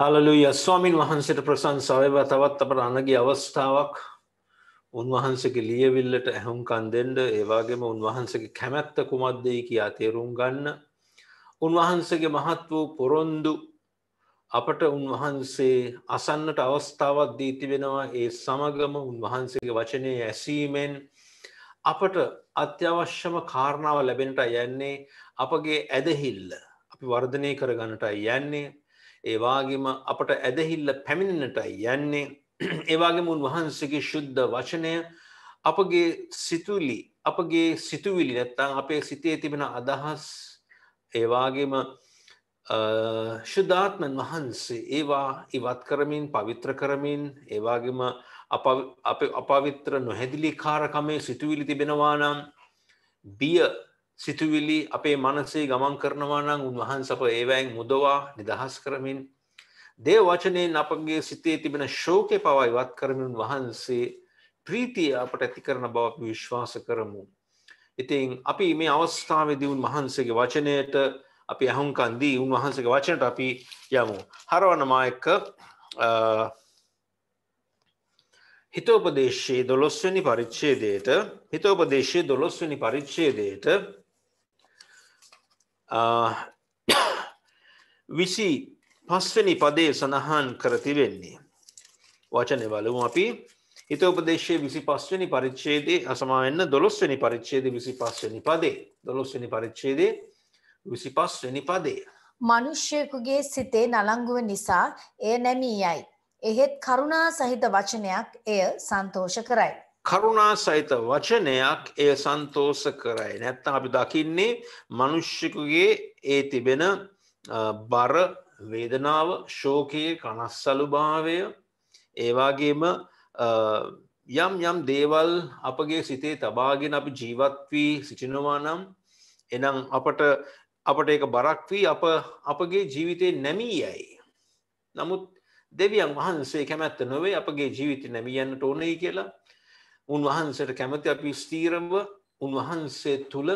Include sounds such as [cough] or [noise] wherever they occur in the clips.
Hallelujah ස්වාමීන් වහන්සට ප්‍රසංසාව තවත් අපට අනගේ අවස්ථාවක් උන්වහන්සගේ ලියවිල්ලට ඇහුම්කන් දෙෙන්ඩ ඒවාගේම උන්වහන්සගේ කැමැත්ත කුමක්දේ කියා තේරුම් ගන්න උන්වහන්සගේ මහත් වූ පොරොන්දු අපට උන්වහන්සේ අසන්නට අවස්ථාවක් දීති වෙනවා ඒ සමගම උන්වහන්සගේ වචනය ඇසීමෙන් අපට අත්‍යවශ්‍යම කාරණාව ලැබෙනට යන්නේ අපගේ ඇදහිල්ල අපි වර්ධනය කරගන්නට යන්නේ ඒවාගේම අපට ඇදහිල්ල පැමිණෙනටයි යන්නේ ඒවාගේම උන්වහන්සගේ ශුද්ධ වචනය අපගේ සිතුලි අපගේ සිතුවිලි නැත්තං අපේ සිතේ තිබෙන අදහස් ඒවාගේම ශුද්ධාත්මන් වහන්සේ ඒවා ඉවත් කරමින් පවිත්‍ර කරමින් ඒවාගේම අපවිත්‍ර නොහැදිලි කාරකමේ සිතුවිලි තිබෙනවා නම් බිය සිතුවිලි අපේ මනසේ ගමන් කරනවා නම් උන්වහන්ස අප ඒවැයින් මුදවා නිදහස් කරමින් දේ වචනයෙන් අපගේ සිතේ තිබෙන ශෝකය පවා ඉවත් කරමින් වහන්සේ ප්‍රීතිය අපට ඇති කරන බව විශ්වාස කරමු. ඉතින් අපි මේ අවස්ථාවේදී උන්වහන්සේගේ වචනයට අපි අහුන්කන් දී උන්වහන්සේගේ වචනට අපි යමු. හරවන මායක හිතෝපදේශයේ 12 වෙනි පරිච්ඡේදයට හිතෝපදේශයේ 12 වෙනි පරිච්ඡේදයට විසි පස්වනි පදේ සඳහන් කරතිවෙන්නේ. වචනය බලමු අපි හිත උපදේශය විසි පස්වනි පරිච්චේදේ අසමාන්න දොළොස්වනි පරිච්චේද විසි පස්වනි පදේ දොළොස්වනි පරිච්චේදේ විසි පස්වනි පදේ. මනුෂ්‍යයකුගේ සිතේ නළංගුව නිසා එය නැමී යයි. එහෙත් කරුණා සහිත වචනයක් එය සන්තෝෂ කරයි. කරුණා සහිත වචනයක් එය සන්තෝස කරයි. නැත්තම් අපි දකින්නේ මනුෂ්‍යකුගේ ඒ තිබෙන බර වේදනාව ශෝකයේ කනස්සලුභාවය ඒවාගේම යම් යම් දේවල් අපගේ සිතේ තබාගෙන අපි ජීවත් වී සිටිනවා නම් එනම් අපට අපට එක බරක් වී අප අපගේ ජීවිතය නැමී යයි. නමුත් දෙවියන් වහන්සේ කැමැත්ත නොවේ අපගේ ජීවිත නැමියන්නට ඕනෙයි කියලා උන්වහන්සට කැමති අපි ස්තීරව උන්වහන්සේ තුළ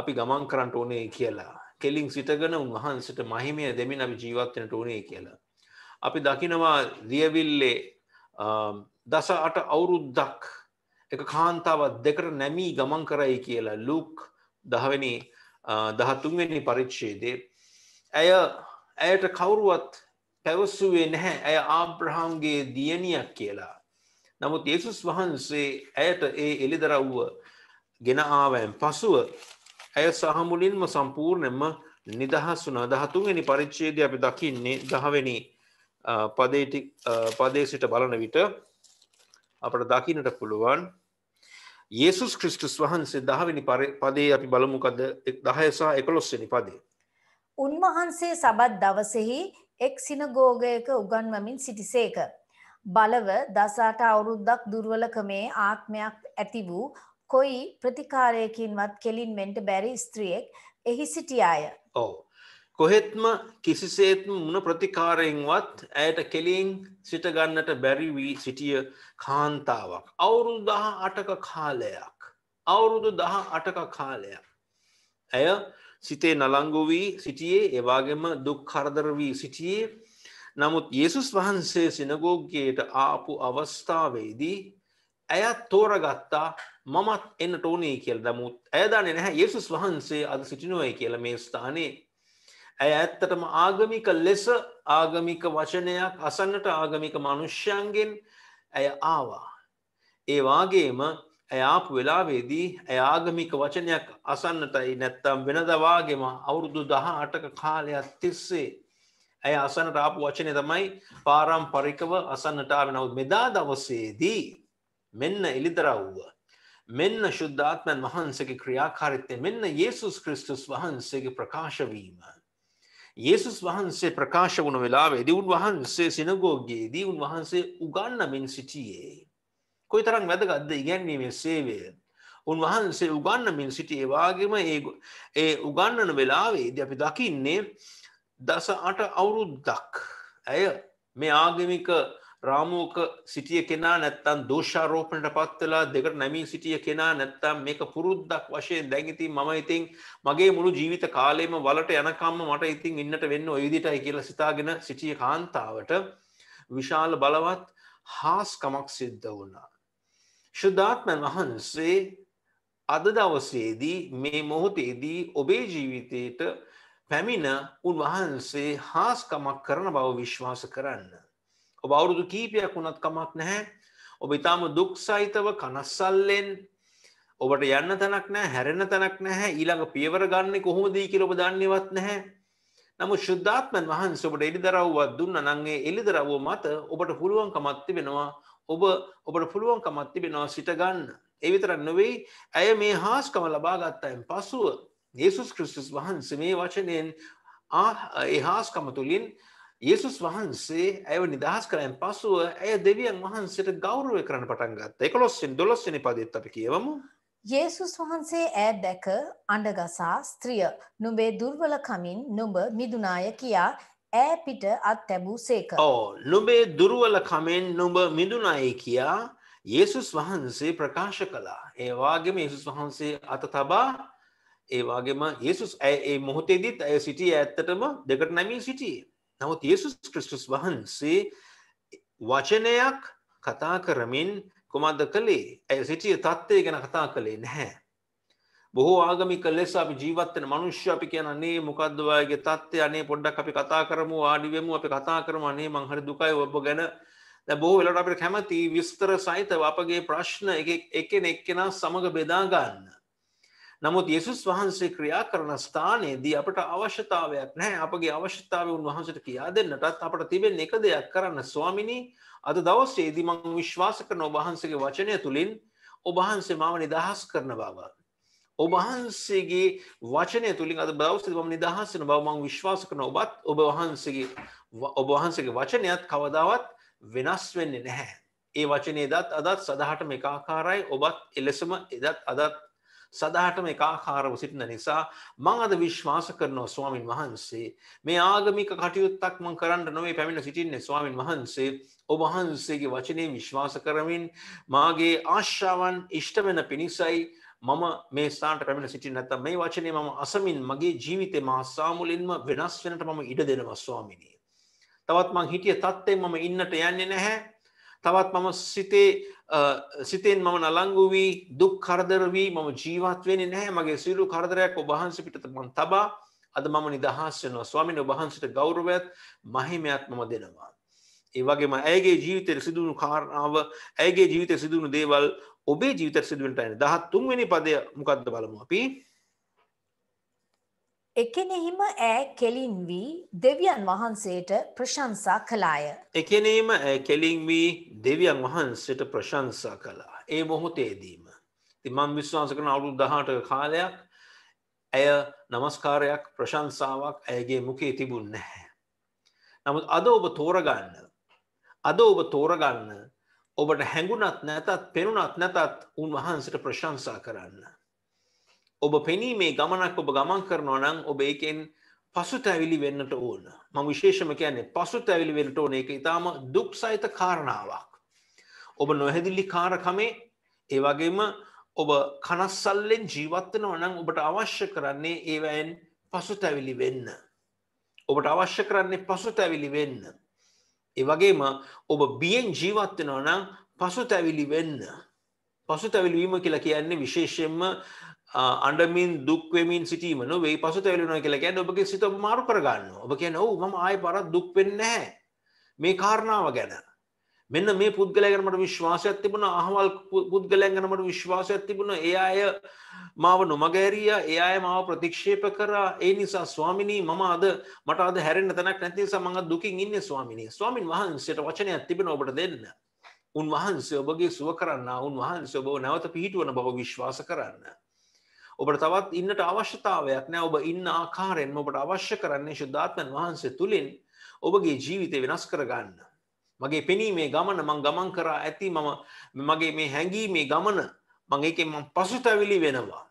අපි ගමන් කරන්නට ඕනේ කියලා. කෙලින් සිටගෙන උන්වහන්සට මහිමය දෙමින් අපි ජීවත්වනට ඕනේ කියලා. අපි දකිනවා දියවිල්ලේ දස අට අවුරුද්දක් එක කාන්තාවත් දෙකට නැමී ගමන් කරයි කියලා ලුක් දහවැනි දහතුන්වෙනි පරිච්ෂේදේ. ඇය ඇයට කවුරුවත් පැවස්සුවේ නැහැ ඇය ආබ්‍රහාම්ගේ දියණියක් කියලා. නමුත් යේසුස් වහන්සේ ඇයට ඒ එළිදරව්ව ගෙන ආවෑම් පසුව ඇය සහමුලින්ම සම්පූර්ණයෙන්ම නිදහස් වුණ දහතුන්වෙනි පරිච්චේද අපි දකින්නේ දහවෙනි පදේසිට බලන විට අපට දකිනට පුළුවන් යේසුස් ක්‍රිස්ටුස් වහන්සේ දහවෙනි පදේ අපි බලමුකද දහයසා එකොළොස්සනි පදේ. උන්වහන්සේ සබත් දවසෙහි එක් සිනගෝගයක උගන්වමින් සිටිසේක. බලව දසාට අවුරුද්දක් දුර්වලකමේ ආත්මයක් ඇති වූ කොයි ප්‍රතිකාරයකින්වත් කෙලින් මෙන්ට බැරි ස්ත්‍රියෙක් එහි සිටියාය. ඕ. කොහෙත්ම කිසිසේත් මුණ ප්‍රතිකාරයෙන්වත් ඇයට කෙලින් සිටගන්නට බැරි වී සිටිය කාන්තාවක්. අවුරුදු දහ අටක කාලයක්. අවුරුදු දහ අටක කාලයක්. ඇය සිතේ නලංගු වී සිටියේ එවාගෙම දුක් කරදර වී සිටියේ නමුත් යෙසුස් වහන්සේ සිනගෝගයට ආපු අවස්ථාවේදී ඇයත් තෝරගත්තා මමත් එන්න ටෝනී කියල් දමුත් ඇයදාන නැහැ යෙසුස් වහන්සේ අද සිටිනුවය කියල මේ ස්ථානයේ. ඇය ඇත්තටම ආගමික ලෙස ආගමික වචනයක් අසන්නට ආගමික මනුෂ්‍යයන්ගෙන් ඇය ආවා. ඒවාගේම ඇයාපු වෙලාවේදී ඇයාගමික වචනයක් අසන්නටයි නැත්තම් වෙනදවාගේම අවුරුදු දහ අටක කාලයක් තිස්සේ ඇය අසනට ආපු වචනය තමයි පාරම්පරිකව අසන්නටාව නවත් මෙදා දවසේදී මෙන්න එලිදරව්ව. මෙන්න ශුද්ධාත්මන් වහන්සගේ ක්‍රියාකාරිත්තය මෙන්න Yesසුස් ක්‍රිස්ටුස් වහන්සේගේ ප්‍රකාශවීම. Yesසුස් වහන්සේ ප්‍රකාශ වුණ වෙලාවේ දවුන් වහන්සේ සිනගෝගයේදී උන්වහන්සේ උගන්නමින් සිටියේ. කොයි තරම් වැදගත්ද ඉගැන්වීමේ සේවය. උන්වහන්සේ උගන්නමින් සිටියේවාගේම ඒ උගන්නන වෙලාවේ ද අපි දකින්නේ දස අට අවුරුද්දක් ඇය මේ ආගමික රාමෝක සිටිය කෙනා නැත්තන් දෝෂාරෝපණට පත්වෙලා දෙකට නැමින් සිටිය කෙනා නැත්තම් මේක පුරුද්දක් වශයෙන් දැගිති මම ඉතින් මගේ මුළු ජීවිත කාලේම වලට යනකම්ම මට ඉතින් ඉන්නට වෙන්න ඔයදිටයි කියලා සිතාගෙන සිටිය කාන්තාවට විශාල බලවත් හාස්කමක් සිද්ධ වුණා. ශුද්ධාත්මන් වහන්සේ අද දවසේදී මේ මොහොතේදී ඔබේ ජීවිතයට පැමිණ උන්වහන්සේ හාස්කමක් කරන බව විශ්වාස කරන්න. ඔබ අවුරුදු කීපයක් වුණත් කමක් නැහැ ඔබ ඉතාම දුක් සහිතව කනස්සල්ලෙන් ඔබට යන්න තැනක් නෑ හැරෙන තැනක් නැහැ ඊළඟ පියවර ගන්න කොහොමදී කියල ඔබ දන්නේවත් නැහැ. නමු ශුද්ධාත්මන් වහන්ස ඔබට එඩිදරව්වත් දුන්න නංගේ එළිදරව්ව මත ඔබට පුළුවන්කමත් තිබෙනවා ඔබ ඔබට පුළුවන්කමත් තිබෙනවා සිටගන්න. එවිතර නොවෙයි ඇය මේ හාස්කම ලබාගත්තයෙන් පසුව යේසුස් ක්‍රිස්තුස් වහන්සේ මේ වචනයෙන් එහාස්කම තුළින් යේසුස් වහන්සේ ඇව නිදහස් කරයන් පසුව ඇය දෙවියන් වහන්සේට ගෞරවය කරන පටන් ගත්ත එකලොස්සෙන් දොලොස්සනි පදත් අපි කියවමු. යේසුස් වහන්සේ ඇ දැක අඩගසා ස්ත්‍රිය නුබේ දුර්වල කමින් නුඹ මිදුනාය කියා ඇ පිට අත් තැබූ සේක. ඕ නුබේ දුරුවල කමෙන් නුඹ මිදුනායි කියා යේසුස් වහන්සේ ප්‍රකාශ කලා ඒවාගේම යසුස් වහන්සේ අත තබා ඒවාගේම ඒසුස් ඒ මොහොතේදීත් ඇය සිටිය ඇත්තටම දෙකට නැමී සිටියේ. නමුත් ඒසුස් ක්‍රිස්ටුස් වහන්සේ වචනයක් කතා කරමින් කුමක්ද කළේ ඇය සිටිය තත්ත්වය ගැන කතා කළේ නැහැ. බොහෝ ආගමික ලෙස අපි ජීවත්තන මනුෂ්‍ය අපි කියන නේ මොකක්දවාගේ තත්ත්ය අනේ පොඩ්ඩක් අපි කතා කරමු ආඩිවෙමු අපි කතා කරම අනේ මංහරි දුකයි ඔබ ගැන බොහෝ වෙලට අපට කැමති විස්තර සහිත අපගේ ප්‍රශ්න එකෙන එක්කෙන සමඟ බෙදාගන්න. නමුත් යෙසුස් වහන්සේ ක්‍රියා කරන ස්ථානයේදී අපට අවශ්‍යතාවයක් නැහැ අපගේ අවශ්‍යතාව උන්වහන්සට කියා දෙන්නටත් අපට තිබෙන එක දෙයක් කරන්න ස්වාමිනී අද දවස්සේදී මං විශ්වාස කරන ඔබහන්සගේ වචනය තුළින් ඔබහන්සේ මාව නිදහස් කරන බව. ඔබහන්සේගේ වචනය තුළින් අද බෞස්සේ ම නිදහස්සන බව මං විශ්වාස කරන ඔබත් ඔබ වහන්සගේ ඔබහන්සගේ වචනයත් කවදාවත් වෙනස් වෙන්නේ නැහැ. ඒ වචනය දත් අදත් සදහටම එකාකාරයි ඔබත් එලෙසම එදත් අදත් සදාටම එකාකාරව සිටින නිසා මං අද විශ්වාස කරනවා ස්වාමින් වහන්සේ මේ ආගමික කටයුත්තක් මං කරන්න නොවේ පැමිණ සිටින්නේ ස්වාමින් වහන්සේ ඔබ වහන්සේගේ වචනය විශ්වාස කරමින් මාගේ ආශ්‍රාවන් ඉෂ්ට වෙන පිණිසයි මම මේ ස්ථානට පැමිණ සිටින්නේ නැත්තම් මේ වචනේ මම අසමින් මගේ ජීවිතේ මා සාමුලින්ම වෙනස් වෙනට මම ඉඩ දෙනවා ස්වාමිනේ තවත් මං හිටිය තත්ත්වයෙන් මම ඉන්නට යන්නේ නැහැ තවත් මම සිතේ සිතෙන් මම නලංගු වී දුක් කරදර වී මම ජීවත් වෙන්නේ නැහැ මගේ සියලු කරදරයක් ඔබ වහන්සේ පිටත මම තබා අද මම නිදහස් වෙනවා ස්වාමීන් වහන්සේට ගෞරවයත් මහිමයත් මම දෙනවා ඒ වගේම ඇයගේ ජීවිතයට සිදුවුණු කාරණාව ඇයගේ ජීවිතයට සිදුවුණු දේවල් ඔබේ ජීවිතයට සිදුවෙන්නට ඇන 13 වෙනි පදය මොකද්ද බලමු අපි එකෙනෙහිම ඈ කෙලින් වී දෙවියන් වහන්සේට ප්‍රශංසා කළාය. එකනෙම කෙලින් වී දෙවියන් වහන්සට ප්‍රශංසා කලා ඒ මොහොතේදීම. තිමන් විශ්වාස කරන අවුරු දහට කාලයක් ඇය නමස්කාරයක් ප්‍රශංසාවක් ඇයගේ මුකේ තිබුන් නැහැ. නමුත් අද ඔබ තෝරගන්න. අද ඔබ තෝරගන්න ඔබට හැඟුණත් නැතත් පෙනුනත් නැතත් උන්වහන්සට ප්‍රශංසා කරන්න. ඔබ පෙනීමේ ගමනක් ඔබ ගමන් කරනවා නම් ඔබ ඒකෙන් පසුතැවිලි වෙන්නට ඕන. මම විශේෂම කියන්නේ පසුතැවිලි වෙන්නට ඕන ඒක ඊටාම දුක් සහිත කාරණාවක්. ඔබ නොහැදිලි කාරකමේ ඒ වගේම ඔබ කනස්සල්ලෙන් ජීවත් වෙනවා නම් ඔබට අවශ්‍ය කරන්නේ ඒවැයෙන් පසුතැවිලි වෙන්න. ඔබට අවශ්‍ය කරන්නේ පසුතැවිලි වෙන්න. ඒ වගේම ඔබ බියෙන් ජීවත් වෙනවා නම් පසුතැවිලි වෙන්න. පසුතැවිලි වීම කියලා කියන්නේ විශේෂයෙන්ම අඩමින් දුක්වමින් සිටීම නොවෙයි පසුතැවලුණන කියලා ගැන ඔබගේ සිත මාරු කරගන්න ඔබ කියන ඔවු ම ආය පරත් දුක් වෙන්නෑ මේ කාරණාව ගැන මෙන්න මේ පුද්ගලයගනමට විශ්වාසයක් තිබුණ අහවල් පුද්ගලයගනමට විශ්වාසයක් තිබුණ ඒ අය මාව නොමගැරිය ඒ අය මාව ප්‍රතික්ෂේප කරා ඒ නිසා ස්වාමිනී මම අද මට අද හැරෙන් තැනක් නැති සමඟ දුකින් ඉන්න ස්වාමිනී ස්වාමින් වහන්සේට වචනයක් තිබෙන ඔබට දෙන්න උන්වහන්සේ ඔබගේ සුව කරන්න උන්වහන්සේ ඔබව නැවත පිහිටුවන බව විශ්වාස කරන්න ඔබට තවත් ඉන්නට අවශ්‍යතාවයක් නෑ ඔබ ඉන්න ආකාරයෙන් ඔබට අවශ්‍ය කරන්නේ ශුද්ධාත්මන් වහන්සේ තුළින් ඔබගේ ජීවිතය වෙනස් කරගන්න. මගේ පෙනීමේ ගමන මං ගමන් කරා ඇති මම මගේ මේ හැඟීමේ ගමන මං ඒකෙන් මං පසුතැවිලි වෙනවා.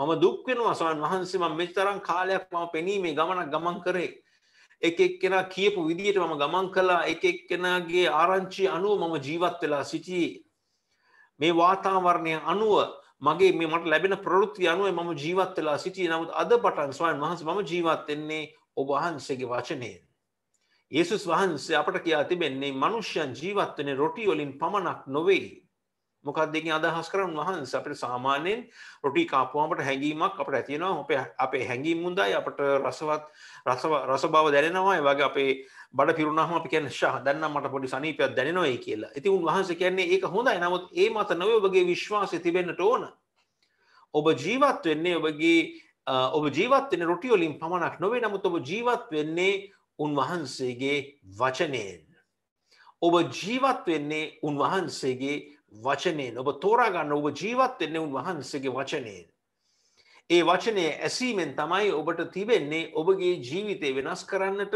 මම දුක් වෙනවා ස්වාමීන් වහන්සේ මම මෙතරම් කාලයක් මම පෙනීමේ ගමනක් ගමන් කරේ. එක එක්කෙනා කියපු විදිහට මම ගමන් කළා එක එක්කෙනාගේ ආරංචි අනුව මම ජීවත් වෙලා සිටියේ. මේ වාතාවරණය අනුව මගේ මේ මට ලැබෙන ප්‍රෘත්ති අනුව මම ජීවත් වෙලා සිටියේ නමුත් අද පටන් ස්වයන් වහන්සේ මම ජීවත් වෙන්නේ ඔබ වහන්සේගේ වචනයෙන්. යේසුස් වහන්සේ අපට කියා තිබෙන්නේ මනුෂ්‍යයන් ජීවත් වෙන්නේ රොටි වලින් පමණක් නොවේ. මොකක් දෙකින් අදහස් කරන වහන්ස අපට සාමාන්‍යයෙන් රොටි කාපුවාමට හැඟීමක් අපට ඇතිෙනවා අප අපේ හැඟීම් මුන්දයි අපට රසවත් රස බව දැනෙනවායි වගේ අපේ බඩ පිරුණහම අපි කියන ශහ දන්න මට පොඩි සනීපයක් දැනෙනවයි කියලා ඉති උන්වහන්ස කියන්නේ ඒක හොඳයි නමුත් ඒ මත නොව ඔබගේ විශ්වාසය තිබෙන්න්නට ඕන ඔබ ජීවත් වෙන්නේ ඔබගේ ඔබ ජීවත් වෙන රොටියෝලින් පමණක් නොවේ නමුත් ඔබ ජීවත් වෙන්නේ උන්වහන්සේගේ වචනයෙන් ඔබ ජීවත් වෙන්නේ උන්වහන්සේගේ වචනයෙන් ඔබ තෝරාගන්න ඔබ ජීවත් එන්න උන් වහන්සගේ වචනයෙන්. ඒ වචනය ඇසීමෙන් තමයි ඔබට තිබෙන්නේ ඔබගේ ජීවිතය වෙනස් කරන්නට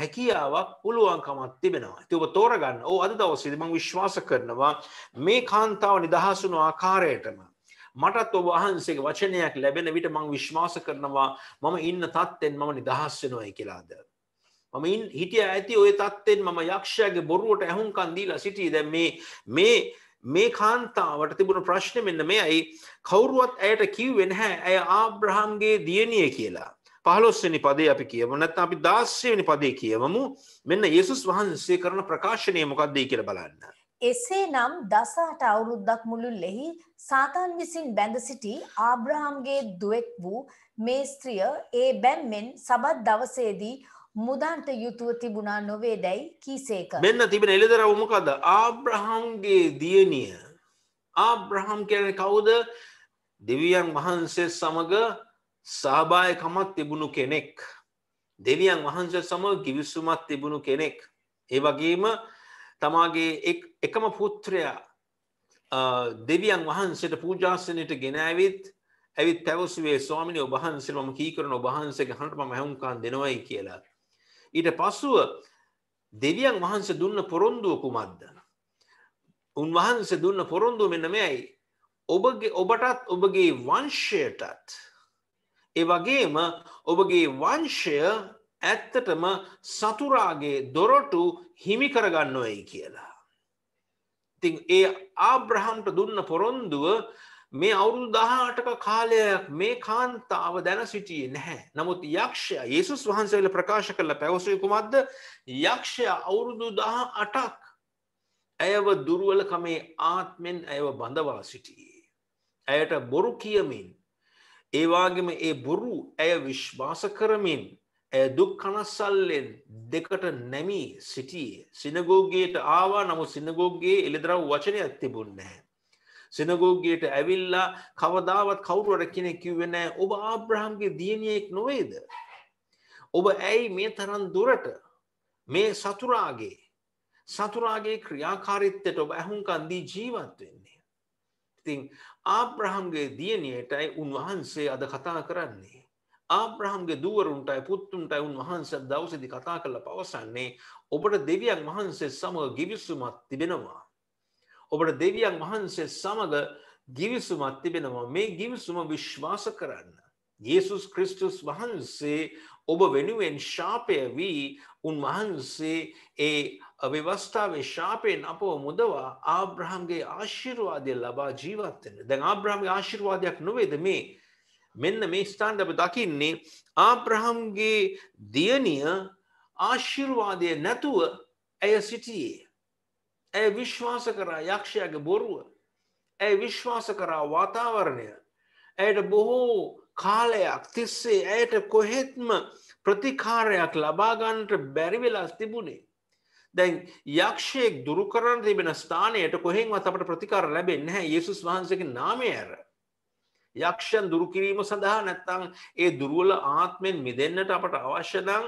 හැකියාවක් පුළුවන්කමත් තිබෙනවා ඇති ඔබ තෝරගන්න ඕ අද දවසිදි මං විශ්වාස කරනවා මේ කාන්තාව නිදහසුණු ආකාරයටම. මටත් ඔබ වහන්සේ වචනයක් ලැබෙන විට මං විශ්වාස කරනවා මම ඉන්න තත්තෙන් මම නිදහස්සෙනොයි කියලාද. මම හිටිය ඇති ඔය තත්තෙන් මම යක්ෂයගේ බොරුවට ඇහුන්කන්දීලා සිටිය දැ මේ මේ කාන්තාවට තිබුණ ප්‍රශ්න මෙන්න මේ ඇයි කවුරුවත් ඇයට කිව්වෙන් හැ ඇය ආබ්‍රහම්ගේ දියණිය කියලා. පහලොස්සනි පදේ අපි කියමු නැත්නම් අපි 16 වෙනි පදේ කියවමු. මෙන්න යේසුස් වහන්සේ කරන ප්‍රකාශනය මොකක්ද කියලා බලන්න. එසේනම් 18 අවුරුද්දක් මුළුල්ලෙහි සාතන් විසින් බැඳ සිටි ආබ්‍රහම්ගේ දුවෙක් වූ මේ ස්ත්‍රිය ඒ බැම්මෙන් සබත් දවසේදී මුදන්ට යුතුව තිබුණා නොවේ දැයි කීසේක. මෙන්න තිබෙන එළිදරව මොකද ආබ්‍රහම්ගේ දියණිය. ආබ්‍රහම් කියන්නේ කවුද? දෙවියන් වහන්සේ සමග සහභායකමක් තිබුණු කෙනෙක්. දෙවියන් වහන්සේ සමග කිවිසුමක් තිබුණු කෙනෙක්. ඒ වගේම තමාගේ එකම පුත්‍රයා දෙවියන් වහන්සේට පූජාසනයට ගෙනෑවිත් ඇවිත් පැවසුවේ ස්වාමිනි ඔබහන්සේ මම කීකරන ඔබහන්සේ හන්ට ම හැුම්කාන් දෙනවයි කියලා. ඊට පසුව දෙවියන් වහන්ස දුන්න පොරොන්දුව කුමක්ද. උන්වහන්ස දුන්න පොරොන්දුව මෙන්න මෙයි ඔබගේ ඔබටත් ඔබගේ වංශයටත් ඒ වගේම ඔබගේ වංශය ඇත්තටම සතුරාගේ දොරටු හිමි කරගන්නවයි කියලා. ඉතින් ඒ ආබ්‍රහම්ට දුන්න පොරොන්දුව මේ අවුරුදු දහටක කාලයක් මේ කාන්තාව දැන සිටියේ නැහැ. නමුත් යක්ෂය ඒසුස් වහන්සේල ප්‍රකාශ කරල පැවසයකුමක්ද යක්ෂය අවුරුදු දහ අටක් ඇයව දුරුවලකමේ ආත්මෙන් ඇව බඳවා සිටියේ. ඇයට බොරු කියමින්. ඒවාගේම ඒ බොරු ඇය විශ්වාස කරමින් ඇය දුක් කනස්සල්ලෙන් දෙකට නැමී සිටියේ සිනගෝගයට ආවා නමු සිනගෝගගේ එළිදරව් වචනයක් තිබුන්නේ. සෙනගෝගයට ඇවිල්ලා කවදාවත් කවුරුවට කෙනෙ කිව්වෙනෑ ඔබ ආබ්‍රහම්ගේ දියණියෙක් නොවේද. ඔබ ඇයි මේ තරන් දුරට මේ සතුරාගේ සතුරාගේ ක්‍රියාකාරිත්තයට ඔබ ඇහුන්කන්දී ජීවත් වෙන්නේ. ඉතිං ආබ්‍රහම්ගේ දියණියටයි උන්වහන්සේ අද කතා කරන්නේ. ආබ්‍රහම්ගේ දුවරුන්ටයි පුත්තුන්ටයි උන්වහන්ස දවසදි කතා කරල පවසන්නේ ඔබට දෙවියන් වහන්සේ සමඟ ගිවිස්සුමත් තිබෙනවා. ඔබට දෙවියන් වහන්සේ සමඟ ගිවිසුමත් තිබෙනවා මේ ගිවිසුම විශ්වාස කරන්න. යේසුස් ක්‍රිස්ටුස් වහන්සේ ඔබ වෙනුවෙන් ශාපය වී උන්වහන්සේ ඒ අවවස්ථාවේ ශාපයෙන් අපව මුදවා ආබ්‍රහම්ගේ ආශිර්වාදය ලබා ජීවත්වෙන දැන් ආබ්‍රහම්ගේ ආශිර්වාදයක් නොවේද මේ මෙන්න මේ ස්ථාන්ට අප දකින්නේ ආබ්‍රහම්ගේ දියනිය ආශිර්වාදය නැතුව ඇය සිටියේ ඇය විශ්වාස කරා යක්ෂයාගේ බොරුව. ඇය විශ්වාස කරා වාතාවරණය. ඇයට බොහෝ කාලයක් තිස්සේ ඇයට කොහෙත්ම ප්‍රතිකාරයක් ලබාගන්නට බැරිවෙලා තිබුණේ. දැන් යක්ෂයෙක් දුරුකරන්න තිබෙන ස්ථානයට කොහෙන්වත් අපට ප්‍රතිකාර ලැබෙන්නේ නැහැ යේසුස් වහන්සේගේ නාමය ඇර. යක්ෂයන් දුරු කිරීම සඳහා නැත්නම් ඒ දුර්වල ආත්මෙන් මිදෙන්නට අපට අවශ්‍ය නම්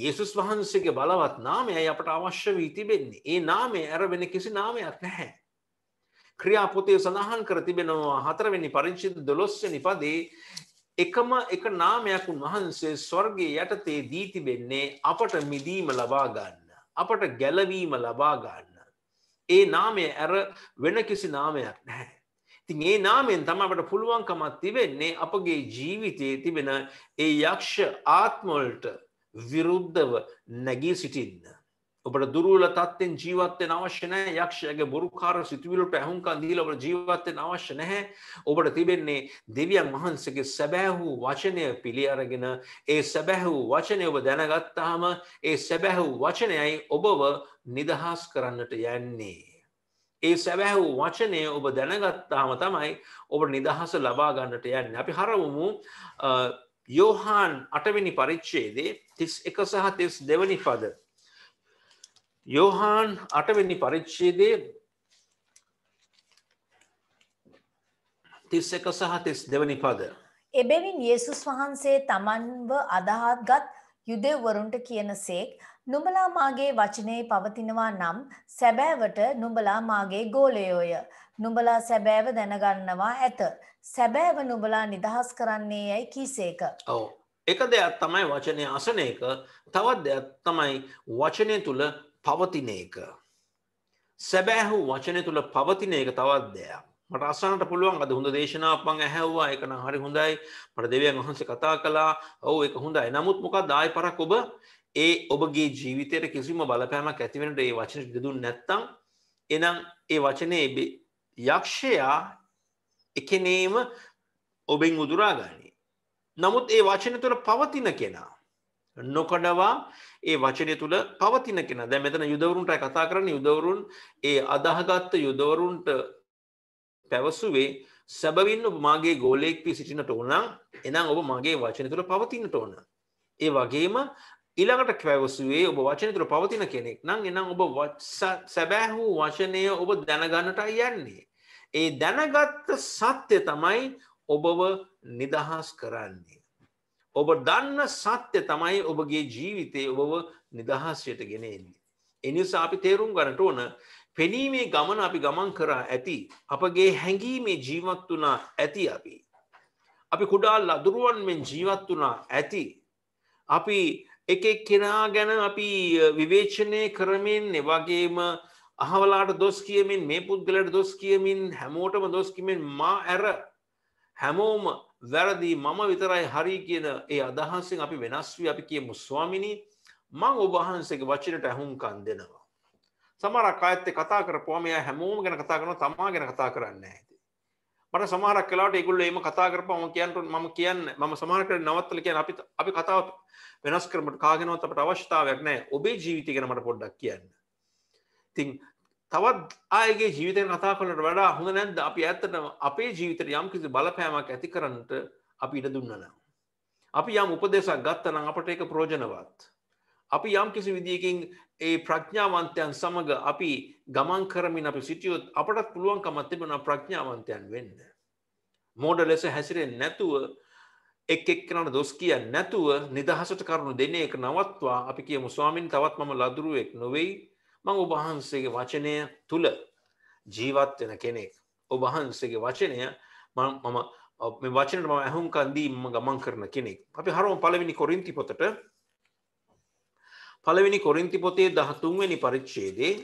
ඒසුස් වහන්සේගේ බලවත් නාමයයි අපට අවශ්‍ය වී තිබෙන්නේ. ඒ නාමය ඇර වෙන කිසි නාමයක් නැහැ. ක්‍රියාපොතේ සඳහන් කර තිබෙනවා හතරවෙනි පරිංචිත දොළොස්වනි පදේ එකම එක නාමයක් උන්වහන්සේ ස්වර්ගයේ යටතේ දී තිබෙන්නේ අපට මිදීම ලබා ගන්න. අපට ගැලවීම ලබා ගන්න. ඒ නාමය ඇර වෙන කිසි නාමයක් නැහැ. ඉතින් ඒ නාමයෙන් තමයි අපට පුළුවන්කමක් තිබෙන්නේ අපගේ ජීවිතයේ තිබෙන ඒ යක්ෂ ආත්මවලට විරුද්ධව නැගී සිටින්න. ඔබට දුරුවල තත්වෙන් ජීවත්වෙන් අවශ්‍ය නෑ යක්ෂයගේ බොරුකාර සිතුවිලට ඇහුන්කන් දීලවට ජීවත්වෙන් අවශ්‍ය නැහැ ඔබට තිබෙන්නේ දෙවියන් වහන්සගේ සැබෑහූ වචනය පිළි අරගෙන ඒ සැබැහූ වචනය ඔබ දැනගත්තාම ඒ සැබැහූ වචනයයි ඔබව නිදහස් කරන්නට යන්නේ. ඒ සැබැහූ වචනය ඔබ දැනගත්තාම තමයි ඔබ නිදහස ලබාගන්නට යන්න. අපි හරවමු යෝහාන් අටවෙනි පරිච්ඡේදයේ 31 සහ 32 වෙනි පද යෝහාන් අටවෙනි පරිච්ඡේදයේ 31 සහ 32 වෙනි පද එබැවින් යේසුස් වහන්සේ තමන්ව අදහත්ගත් යුදෙව්වරුන්ට කියනසේක් නුඹලා මාගේ වචනේ පවතිනවා නම් සැබෑවට නුඹලා මාගේ ගෝලයෝය නුඹලා සැබෑව දැනගන්නවා ඇත. සැබෑව නුඹලා නිදහස් කරන්නේ යැයි කීසේක. ඔව්. එක දෙයක් තමයි වචනය අසන එක තවත් දෙයක් තමයි වචනය තුළ පවතින එක. සැබෑහු වචනය තුළ පවතින එක තවත් දෙයක්. මට අසන්නට පුළුවන් අද හොඳ දේශනාව පං ඇහැව්වා එකන හරි හොඳයි මට දෙවියන් වහන්සේ කතා කළා ඔව් එක හොඳයි නමුත් මොකක් දායි පරක් ඔබ ඒ ඔබගේ ජීවිතයට කිසිම බලපෑමක් ඇතිවෙනට ඒ වචන දෙදුන් නැත්තම් එනම් ඒ වචනය යක්ෂයා එකනේම ඔබෙන් උදුරා ගනී. නමුත් ඒ වචන තුළ පවතින කෙනා. නොකඩවා ඒ වචනය තුළ පවතින කෙන දැ මෙතන යුදවරුන්ට කතා කරන යුදවරුන් ඒ අදහගත්ත යුදවරුන්ට පැවසුවේ සැබවින්න මාගේ ගෝලෙක් පි සිටිනට ඕනම් එනම් ඔබ මගේ වචන තුළ පවතිනට ඕන. ඒ වගේම ඊළඟට කැවසුවේ ඔබ වචන තුර පවතින කෙනෙක් නම් එනම් ඔබ සැබෑහූ වචනය ඔබ දැනගන්නටයි යන්නේ. ඒ දැනගත්ත සත්‍ය තමයි ඔබව නිදහස් කරන්නේ. ඔබ දන්න සත්‍ය තමයි ඔබගේ ජීවිතය ඔබව නිදහස්යට ගෙනෙන්නේ. එනිසා අපි තේරුම් ගන්නට ඕන පෙනීමේ ගමන අපි ගමන් කරා ඇති අපගේ හැඟීමේ ජීවත් වනා ඇති අපි. අපි කුඩා ලදුරුවන් මෙෙන් ජීවත් වනා ඇති. අපි එක කෙනා ගැන අපි විවේචනය කරමින් එවගේම අහවලාට දොස් කියමින් මේ පුද්ගලට දොස් කියමින් හැමෝටම දොස් කියමින් මා ඇර හැමෝම වැරදි මම විතරයි හරි කියන ඒ අදහන්සෙන් අපි වෙනස් වී අපි කියමු ස්වාමිනි මං ඔබහන්සේගේ වචනට ඇහුම්කන් දෙනවා. සමරක් අයත්තේ කතා කරපුවා මෙයා හැමෝම ගැන කතා කරනවා තමා ගැන කතා කරන්නේ නැහැ. මට සමහරක් කලාට ඒගොල්ලෝ එහෙම කතා කරපුවා මම කියන්න මම කියන්නේ මම සමහර කර නවත්තලා කියන්නේ අපි අපි කතාව වෙනස් කරමුට කාගෙනවත් අපට අවශ්‍යතාවයක් නැහැ ඔබේ ජීවිතය ගැන මට පොඩ්ඩක් කියන්න. ඉතින් තවත් ආයගේ ජීවිතය කතා කරනට වඩා හොඳ නැද්ද අපි ඇත්තටම අපේ ජීවිතයට යම් කිසි බලපෑමක් ඇති කරන්නට අපි ඉඩ දුන්නා නම්. අපි යම් උපදේශක් ගත්ත නම් අපට ඒක ප්‍රයෝජනවත්. අපි යම් කිසි විදියකින් ඒ ප්‍රඥාවන්තයන් සමඟ අපි ගමන් කරමින් අප සිටියොත් අපටත් පුළුවන්කම තිබෙන ප්‍රඥාවන්තයන් වෙන්න. මෝඩ ලෙස හැසිරෙන් නැතුව එක් එක්කනට දොස් කිය නැතුව නිදහසට කරුණු දෙන එක නවත්වා අපි කියමු ස්වාමින් තවත් මම ලදුරුවෙක් නොවෙයි මං ඔබහන්සේගේ වචනය තුළ ජීවත් වෙන කෙනෙක්. ඔබහන්සේගේ වචනය මම වචනට ම ඇහුම් කන්දී ම ගමන් කරන කෙනෙක්. අපි හරුම පලවෙනි කොරින්ති පොතට පළවෙනි කොරින්ති පොතේ 13 වෙනි පරිච්ඡේදයේ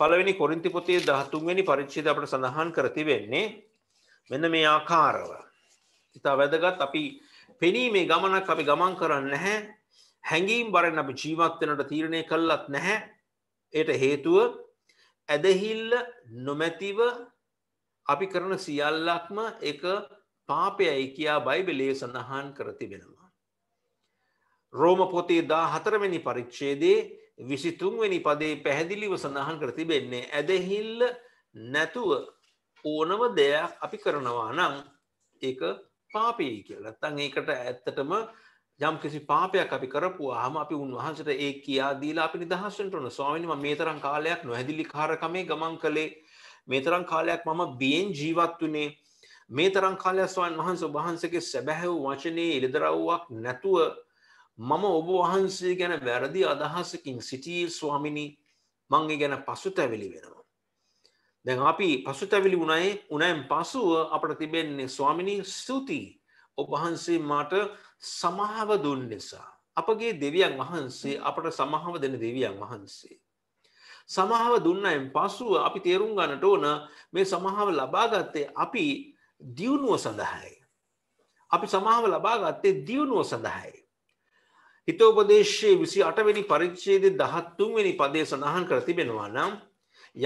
පළවෙනි කොරින්ති පොතේ 13 වෙනි පරිච්ඡේදය අපට සඳහන් කර තිබෙන්නේ මෙන්න මේ ආකාරව. ඉතා වැදගත් අපි පෙනීමේ ගමනක් අපි ගමන් කරන්නේ නැහැ. හැඟීම් බරෙන් අපි ජීවත් වෙනට තීරණය කළත් නැහැ. ඒට හේතුව ඇදහිල්ල නොමැතිව අපි කරන සියල්ලක්ම එක පාපයයි කියා බයිබලයේ සඳහන් කර තිබෙනවා. රෝම පොතේ දා හතරවැනි පරිච්ඡේදේ විසිතුන්වැනි පදේ පැහැදිලිව සඳහන් කර තිබෙන්නේ ඇදහිල්ල නැතුව ඕනම දෙයක් අපි කරනවා නම් ඒක පාපී කියලා නැත්තම් ඒකට ඇත්තටම යම් කිසි පාපයක් අපි කරපුවාම අපි උන්වහන්සේට ඒ කියා දීලා අපි නිදහස් වෙන්න ඕන ස්වාමීනි මම මේ තරම් කාලයක් නොහැදිලි කාරකමේ ගමන් කළේ මේ තරම් කාලයක් මම බියෙන් ජීවත් වුණේ මේ තරම් කාලයක් ස්වාමීන් වහන්සේ ඔබ වහන්සේගේ සැබෑ වූ වචනේ ඉලදරව්වක් නැතුව මම ඔබ වහන්සේ ගැන වැරදි අදහසකින් සිටී ස්වාමිණි මංගේ ගැන පසුතැවිලි වෙනවා. දැන් අපි පසුතැවිලි උනයි උනයිම් පසුව අපට තිබෙන්නේ ස්වාමිණී ස්තුතියි ඔබහන්සේ මාට සමහාව දුන් නිසා. අපගේ දෙවියන් වහන්සේ අපට සමහාව දෙන දෙවියන් වහන්සේ. සමහාව දුන්නයිම් පසුව අපි තේරුම් ගන්නට ඕන මේ සමහාව ලබාගත්තේ අපි දියුණුව සඳහායි. අපි සමාව ලබාගත්තේ දියුණුව සඳහායි. හිතෝපදේශයේ විසි අටවෙනි පරිච්චේද දහත්තුන්වෙනි පදේ සඳහන් කර තිබෙනවා නම්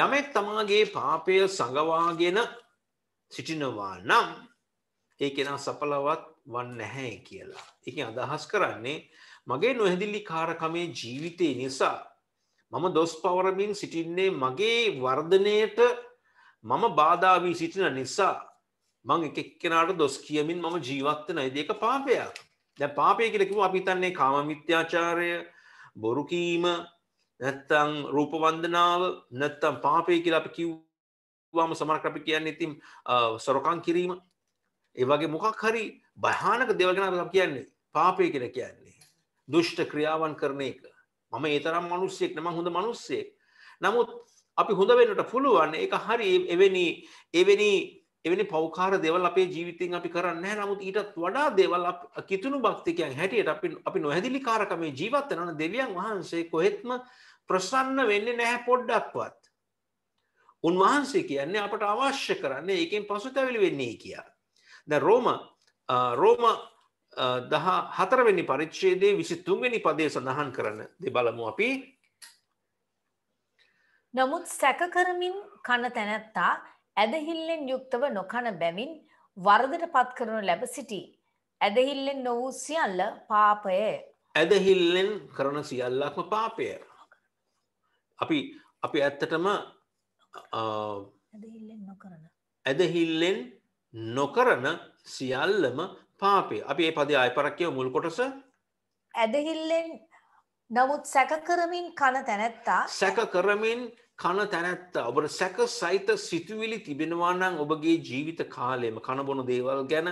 යමෙක් තමාගේ පාපය සඟවාගෙන සිටිනවා නම් ඒ කෙනා සපලවත් වන් නැහැ කියලා. එක අදහස් කරන්නේ මගේ නොහැදිල්ලි කාරකමේ ජීවිතය නිසා මම දොස් පවරමින් සිටින්නේ මගේ වර්ධනයට මම බාධාවී සිටින නිසා මං එක එක්කෙනාට දොස් කියමින් මම ජීවත්වන ඇදක පාපයක්. දැ පාපය කියලකිව අපි තන්නේ කාම මිත්‍යාචාරය බොරුකීම නැත්තං රූපවන්දනාව නැත්තම් පාපය කියලා අපි කිව්වාම සමරක්‍රපි කියන්න ඉතිම් සොරකං කිරීම ඒවගේ මොකක් හරි භයානක දෙවගෙන කියන්නේ පාපය කියෙන කියන්නේ දුෂ්ට ක්‍රියාවන් කරන එක මම ඒතරම් මනුස්සෙක් නම හොඳ මනුස්සෙක් නමුත් අපි හොඳ වෙන්නට පුළුවන් එක හරි එවැනි එවැනි එවැනි පෞකාර දෙවල් අපේ ජීවිතයෙන් අපි කරන්න නැහැ. නමුත් ඊටත් වඩා දේවල් කිතුණු භක්තිකයන් හැටියට අපි අපි නොහැදිලි කාරකමේ ජීවත් වෙනවා. දෙවියන් වහන්සේ කොහෙත්ම ප්‍රසන්න වෙන්නේ නැහැ පොඩ්ඩක්වත්. උන්වහන්සේ කියන්නේ අපට අවශ්‍ය කරන්නේ ඒකෙන් පසුතැවිලි වෙන්නේ කියලා. දැන් රෝම රෝම දහ හතරවෙනි පරිච්ඡේදයේ 23 වෙනි පදයේ සඳහන් කරන දේ බලමු අපි. නමුත් සැක කරමින් කන තැනැත්තා ඇදහිල්ලෙන් යුක්තව නොකන බැවින් වරදටපත් කරනු ලැබ සිටි. ඇදහිල්ලෙන් නො වූ සියල්ල පාපය. ඇදහිල්ලෙන් කරන සියල්ලක්ම පාපය. අපි අපි ඇත්තටම ඇදහිල්ලෙන් නොකරන සියල්ලම පාපේ අපි ඒ පදේ අයපරක්කය මුල් කොටස ඇදහිල්ලෙන් නමුත් සැකකරමින් කන තැනැත්තා සැකකරමින් කන තැනැත්ත ඔබට සැක සහිත සිතුවිලි තිබෙනවා නම් ඔබගේ ජීවිත කාලයම කණබොන දේවල් ගැන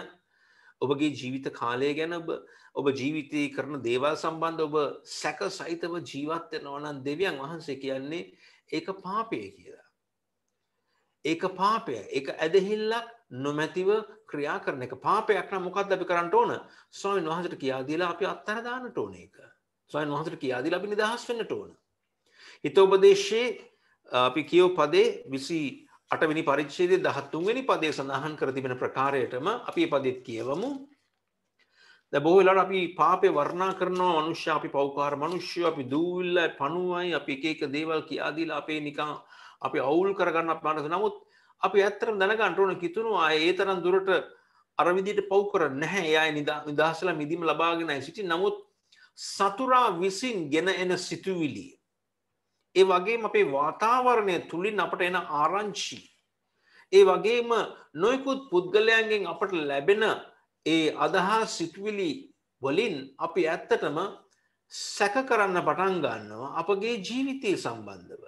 ඔබගේ ජීවිත කාලය ගැන ඔබ ජීවිතය කරන දේවල් සම්බන්ධ ඔබ සැක සහිතව ජීවත්වෙනවනන් දෙවියන් වහන්සේ කියන්නේ ඒක පාපය කියලා. ඒක පාපය එක ඇදහිල්ලක් නොමැතිව ක්‍රියා කරන එක පාපයක් නම් මොකක්ද අපි කරන්න ඕන ස්වාමීන් වහන්සට කියාදීලා අපි අත්තරදානට ඕන එක ස්වයන් වහන්සට කියාදී ලබි නිදහස් වෙන්නට ඕන. හිතෝපදේශයේ අපි කියව් පදේ විසි අටවිනි පරිච්චේද දහත්තුන්වෙනි පදේ සඳහන් කර තිබෙන ප්‍රකාරයටම අපි පදෙත් කියවමු. බොහවෙලාට අපි පාපය වර්ණා කරනවා මනුෂ්‍ය අපි පෞකාර මනුෂ්‍ය අපි දූල්ල පනුවයි අපි එකක දේවල් කියාදීලා අපේ නිකං අපි අවුල් කරගන්න පාටස නමුත් අපි ඇත්තරම් දැනගන්ටඕන කිතුනවා ඒ තරන් දුරට අරවිදිට පව් කර නැහැ යයි නිදහසලා මිදිම ලබාගෙනයි සිටි නමුත් සතුරා විසින් ගෙන එන සිතුවිලිය ඒ වගේම අපේ වාතාවරණය තුළින් අපට එන ආරංචි. ඒ වගේම නොයකුත් පුද්ගලයන්ගෙන් අපට ලැබෙන ඒ අදහා සිටවිලි වලින් අපි ඇත්තටම සැක කරන්න පටන් ගන්නවා අපගේ ජීවිතය සම්බන්ධව.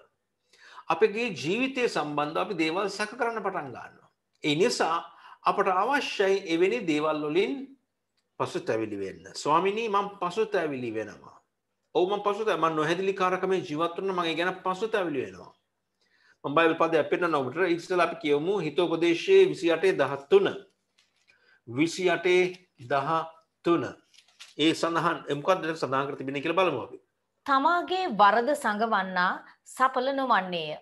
අපගේ ජීවිතය සම්බන්ධ අපි දේවල් සැක කරන්න පටන් ගන්නවා. ඒ නිසා අපට අවශ්‍යයි එවැනි දේවල් වලින් පසු තැවිලි වෙන්න. ස්වාමිනී මං පසු තැවිලි වෙනවා. ඔවුම පසුත ම නොහැදිලි කාරකම ජීවත්වන මගේ ගැන පසුත ඇවිලියෙනවා මබයිල් පද අපෙන නොවට ඉස්සල අපි කියවමු හිතෝපදේශයේ විසි අටේ දහත්තුන විසි අටේ දහ තුන ඒ සඳහන් එමකක්දට සදාකර තිබෙන කියල බලමෝද. තමාගේ වරද සඟවන්නා සපල නොවන්නේය.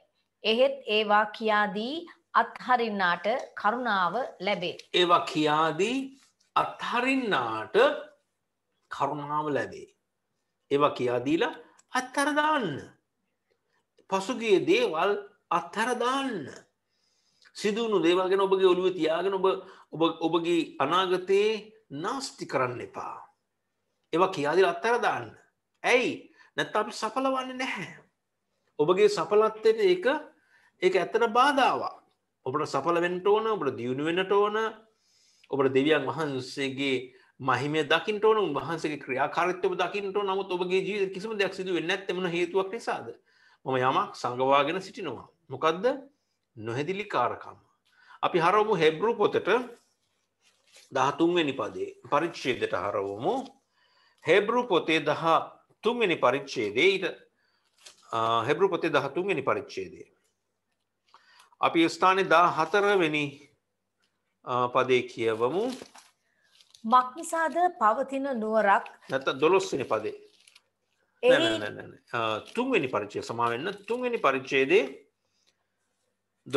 එහෙත් ඒවා කියාදී අත්හරින්නාට කරුණාව ලැබේ. ඒවා කියාදී අත්හරින්නාට කරුණාව ලැබේ. ඒව කියාදීලා අත්තරදාන්න. පසුගේ දේවල් අත්හරදාන්න. සිදුවුණු දේවල්ගෙන ඔබගේ ඔළුව තියාගෙන ඔබ ඔබ ඔබගේ අනාගතයේ නාස්ති කරන්න එපා. ඒව කියාදිල අත්තරදාන්න. ඇයි නැත්ත අපි සඵලවන්න නැහැ. ඔබගේ සඵලත්වයට ඒක ඒක ඇත්තන බාධාවක්. ඔබට සඵල වෙන්ට ඕන ඔබට දියුණු වෙනට ඕන ඔබට දෙවියන් වහන්සේගේ මහිමය දකිින්ට ඕන උන්වහන්සේ ක්‍රියාකාරත්ව දකිින්ට නමුත් ඔබගේ ජීවිත කිසිම දෙයක් සිදු වෙන්නේ නැත්නම් හේතුවක් නිසාද මම යමක් සංගවාගෙන සිටිනවා මොකද්ද නොහැදිලි කාරකම් අපි හරවමු හෙබ්‍රු පොතට 13 වෙනි පදේ පරිච්ඡේදයට හරවමු හෙබ්‍රු පොතේ 13 වෙනි පරිච්ඡේදයේ ඊට හෙබ්‍රු පොතේ 13 වෙනි පරිච්ඡේදය අපි ස්ථානයේ 14 වෙනි පදේ කියවමු මක් නිසාද පවතින නුවරක් නැත්නම් 12 වෙනි පදේ නෑ නෑ නෑ නෑ තුන්වෙනි පරිච්ඡේදය සමා වෙන්න තුන්වෙනි පරිච්ඡේදයේ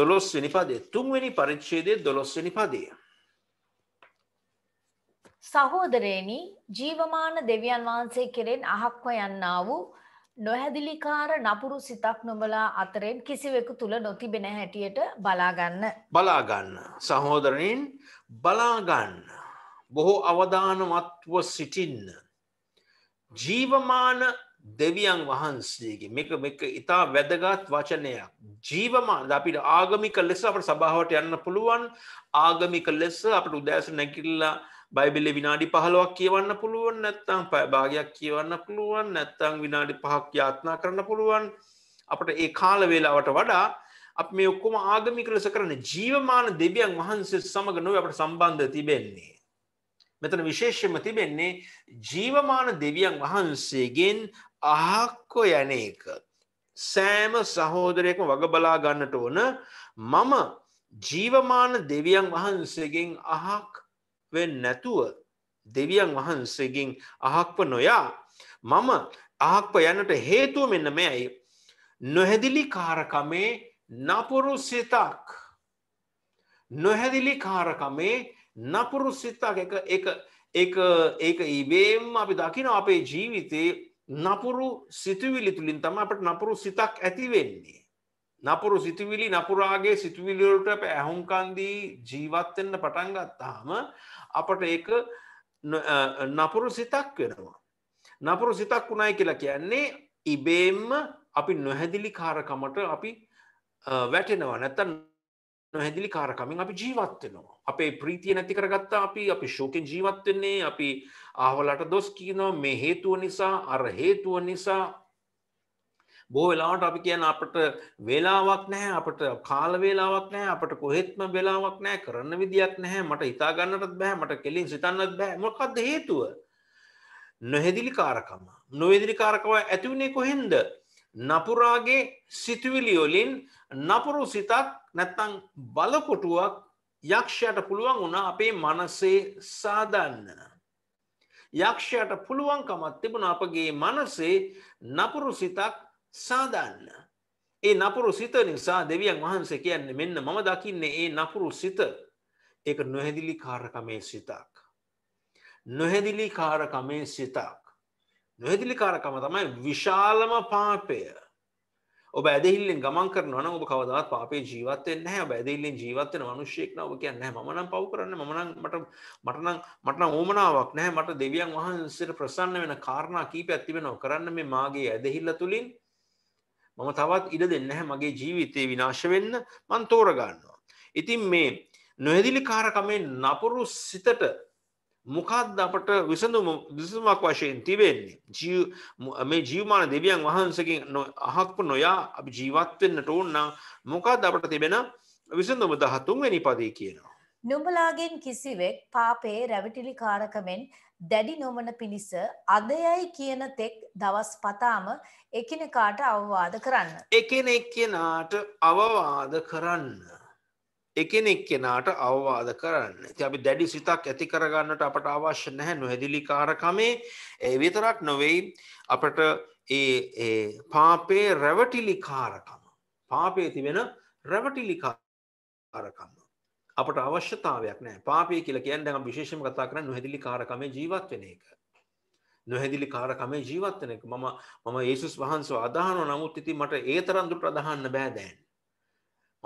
12 වෙනි පදේ තුන්වෙනි පරිච්ඡේදයේ 12 වෙනි පදේ සහෝදරේනි ජීවමාන දෙවියන් වහන්සේ කෙරෙන් අහක්ව යන්නා වූ නොහැදිලිකාර නපුරු සිතක් නොබලා අතරෙන් කිසිවෙකු තුල නොතිබෙන හැටියට බලා ගන්න බලා ගන්න සහෝදරණින් බලා ගන්න බොහෝ අවධානමත්ව සිටින්න. ජීවමාන දෙවියන් වහන්සේගේ මේක මේක ඉතා වැදගත් වචනයක් ජීවමාන අපිට ආගමික ලෙස අපට සභාවට යන්න පුළුවන් ආගමික ලෙස අපට උදෑස නැකිල්ලා බයිබිලි විනාඩි පහලොවක් කියවන්න පුළුවන් නැත්තං පැභාගයක් කියවන්න පුළුවන් නැත්තං විනාඩි පහක් යාත්නා කරන්න පුළුවන් අපට ඒ කාල වේලාවට වඩා අප මේ ඔක්කොම ආගමික ලෙස කරන ජීවමාන දෙවියන් වහන්සේ සමග නොව අපට සම්බන්ධ තිබෙන්නේ මෙතන විශේෂම තිබෙන්නේ ජීවමාන දෙවියන් වහන්සේගෙන් අහක්කො යන එක. සෑම සහෝදරයෙක්ම වගබලා ගන්නට ඕන මම ජීවමාන දෙවියන් වහන්සේගෙන් අහක් වෙන් නැතුව දෙවියන් වහන්සේගෙන් අහක්ව නොයා මම අහක්ව යන්නට හේතුව මෙන්න මෙයයි නොහැදිලි කාරකමේ නපුරු සිතක් නොහැදිලි කාරකමේ නපුරු සිතක් එක එක එක ඒක ඉබේම් අපි දකින අපේ ජීවිතයේ නපුරු සිතුවිලි තුළින් තම අපට නපුරු සිතක් ඇතිවෙන්නේ. නපුරු සිතුවිලි නපුරාගේ සිතුවිලිවලට අප ඇහුම්කන්දී ජීවත්වෙන්න පටන් ගත්තාම අපට ඒක නපුරු සිතක් වෙනවා. නපුරු සිතක් වුණයි කියලා කියන්නේ ඉබේම්ම අපි නොහැදිලි කාරකමට අපි වැටෙනවා නැත්තන් නොහැදිලි කාරකමින් අපි ජීවත්වෙනවා. අපේ ප්‍රීතිය නැති කරගත්තා අපි අපි ශෝකෙන් ජීවත්වෙන්නේ අපි ආවලට දොස් කියනවා මේ හේතුව නිසා අර හේතුව නිසා බෝ වෙලාවට අපි කියන අපට වෙලාවක් නැහැ අපට කාල වේලාවක් නැහැ අපට කොහෙත්ම වෙලාවක් නැහැ කරන්න විදියක් නැහැ මට හිතාගන්නටත් බෑ මට කෙලින් සිතන්නත් බෑ මොකක්ද හේතුව නොහැදිලි කාරකම නොවේදිලි කාරකව ඇතිවුණේ කොහෙන්ද නපුරාගේ සිතුවිලියොලින් නපුරු සිතත් නැත්තං බලකොටුවක් යක්ෂයට පුළුවන් වුණා අපේ මනසේ සාධන්න. යක්ෂයට පුළුවන්කමත් තිබුණ අපගේ මනසේ නපුරු සිතක් සාධන්න. ඒ නපුරු සිත නිසා දෙවියන් වහන්සේ කියන්නේ මෙන්න මම දකින්නේ ඒ නපුරු සිත එක නොහැදිලි කාරකමේ සිතක්. නොහැදිලි කාරකමේ සිතක්. නොහැදිලි කාරකම තමයි විශාලම පාපය. ඔබ ඇදහිල්ලෙන් ගමන් කරනවා නම් ඔබ කවදාවත් පාපේ ජීවත් වෙන්නේ නැහැ. ඔබ ඇදහිල්ලෙන් ජීවත් වෙන මිනිහෙක් නෑ. ඔබ කියන්නේ නැහැ. මම නම් පව් කරන්නේ. මම නම් මට මට නම් මට නම් ඕමනාවක් නැහැ. මට දෙවියන් වහන්සේට ප්‍රසන්න වෙන කාරණා කීපයක් තිබෙනවා. කරන්න මේ මාගේ ඇදහිල්ල තුලින් මම තවත් ඉඩ දෙන්නේ නැහැ මගේ ජීවිතේ විනාශ වෙන්න. මං තෝරගන්නවා. ඉතින් මේ නොහැදිලි කාරකමේ නපුරු සිතට මොකක්ද අපට විසඳුම විසඳුමක් වශයෙන් තිබෙන්නේ මේ ජීවමාන දෙවියන් වහන්සකින් අහක්පු නොයා අපි ජීවත් වෙන්නට ඕන්නම් මොකක්ද අපට තිබෙන විසඳුම දහතුන් වැනි පදේ කියනවා. නුඹලාගෙන් කිසිවෙක් පාපයේ රැවටිලි කාරකමෙන් දැඩි නොමන පිණිස අදයයි කියන තෙක් දවස් පතාම එකිනෙකාට අවවාද කරන්න. එකනෙක් කෙනාට අවවාද කරන්න. එකෙනෙක් කෙනාට අවවාද කරන්න. ඉතින් අපි දැඩි සිතක් ඇති කරගන්නට අපට අවශ්‍ය නැහැ නොහැදිලි කාරකමේ ඒ විතරක් නොවේ අපට ඒ ඒ පාපේ රැවටිලි කාරකම. පාපේ තිබෙන රැවටිලි කාරකම. අපට අවශ්‍යතාවයක් නැහැ. පාපය කියලා කියන්නේ දැන් අපි විශේෂයෙන්ම කතා කරන්නේ නොහැදිලි කාරකමේ ජීවත් වෙන එක. නොහැදිලි කාරකමේ ජීවත් වෙන එක. මම මම යේසුස් වහන්සේව අදහනවා නමුත් ඉතින් මට ඒ තරම් දුරට අදහන්න බෑ දැන්.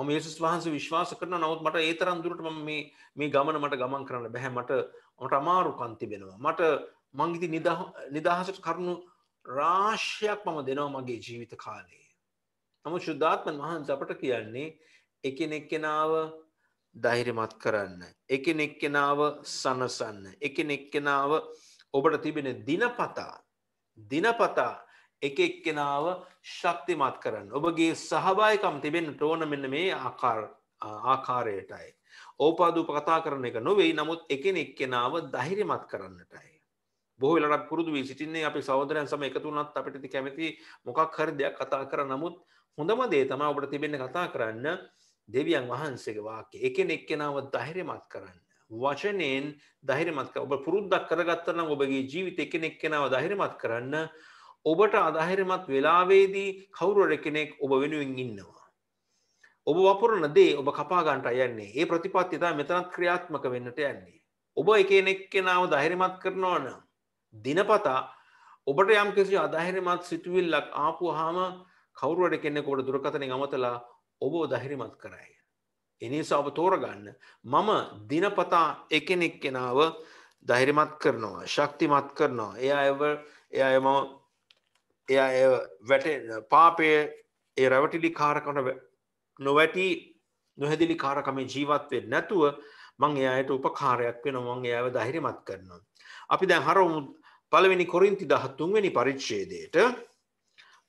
මම යේසුස් වහන්සේ විශ්වාස කරනවා නමුත් මට ඒ තරම් දුරට මම මේ මේ ගමන මට ගමන් කරන්න බෑ මට මට අමාරුකම් තිබෙනවා මට මං ඉතින් නිදහසට කරුණු රාශියක් මම දෙනවා මගේ ජීවිත කාලේ නමුත් සුද්ධාත්මන් වහන්සේ අපට කියන්නේ එකිනෙකනාව ධෛර්යමත් කරන්න එකිනෙකනාව සනසන්න එකිනෙකනාව ඔබට තිබෙන දිනපතා දිනපතා එක එක්කෙනාව ශක්තිමත් කරන්න. ඔබගේ සහබායකම් තිබෙන් ටෝන මෙන්න මේ ආකාරයටයි. ඕපාදූප කතා කරන එක නොවෙයි නමුත් එකෙන එක්කෙනාව දහිරිමත් කරන්නටයි. බොහලට පුරුදු වී සිටින්නේ අපි සෞදරයන් සම එකතුනත් අපිටති කැමති මොකක් හර දෙයක් කතා කර නමුත් හොඳම දේ තම ඔබට තිබෙන කතා කරන්න දෙවියන් වහන්සේගේ වාක්‍ය එකෙන් එක්කෙනාව දහිරිමත් කරන්න. වචනයෙන් දහිරිමත් ඔබ පුරුද්දක් කරගත්තනම් ඔබගේ ජීවිත එකෙනෙක් කෙනාව දහිරිමත් කරන්න ඔබට අදහිරමත් වෙලාවේදී කවුරට කෙනෙක් ඔබ වෙනුවෙන් ඉන්නවා. ඔබ වපුරන දේ ඔබ කපාගන්ට යන්නේ ඒ ප්‍රතිපත්තිතා මෙතනත් ක්‍රියාත්මක වෙන්නට යන්නේ. ඔබ එකනෙක් කෙනාව දහිරිමත් කරනවන. දිනපතා ඔබට යම් කිසි අදහිරිමත් සිටුවිල්ලක් ආපු හාම කවරුවට කෙන්නෙක් ඔබට දුරකතන අමතලා ඔබ දහිරිමත් කරයි. එනිසා ඔබ තෝරගන්න මම දිනපතා එකනෙක් කෙනාව දහිරිමත් කරනවා ශක්තිමත් කරනවා එයා එව එයා එම එයා ඒ වැට පාපය ඒ රැවටිලි කාරකට නොවැටී නොහැදිලි කාරකමේ ජීවත්වෙන් නැතුව මං එයායට උපකාරයක් වෙන මං එයාව දහිරිමත් කරනවා. අපි දැන් හරමු පළවෙනි කොරින්ති දහත්තුන්වැනි පරිච්ෂේදයට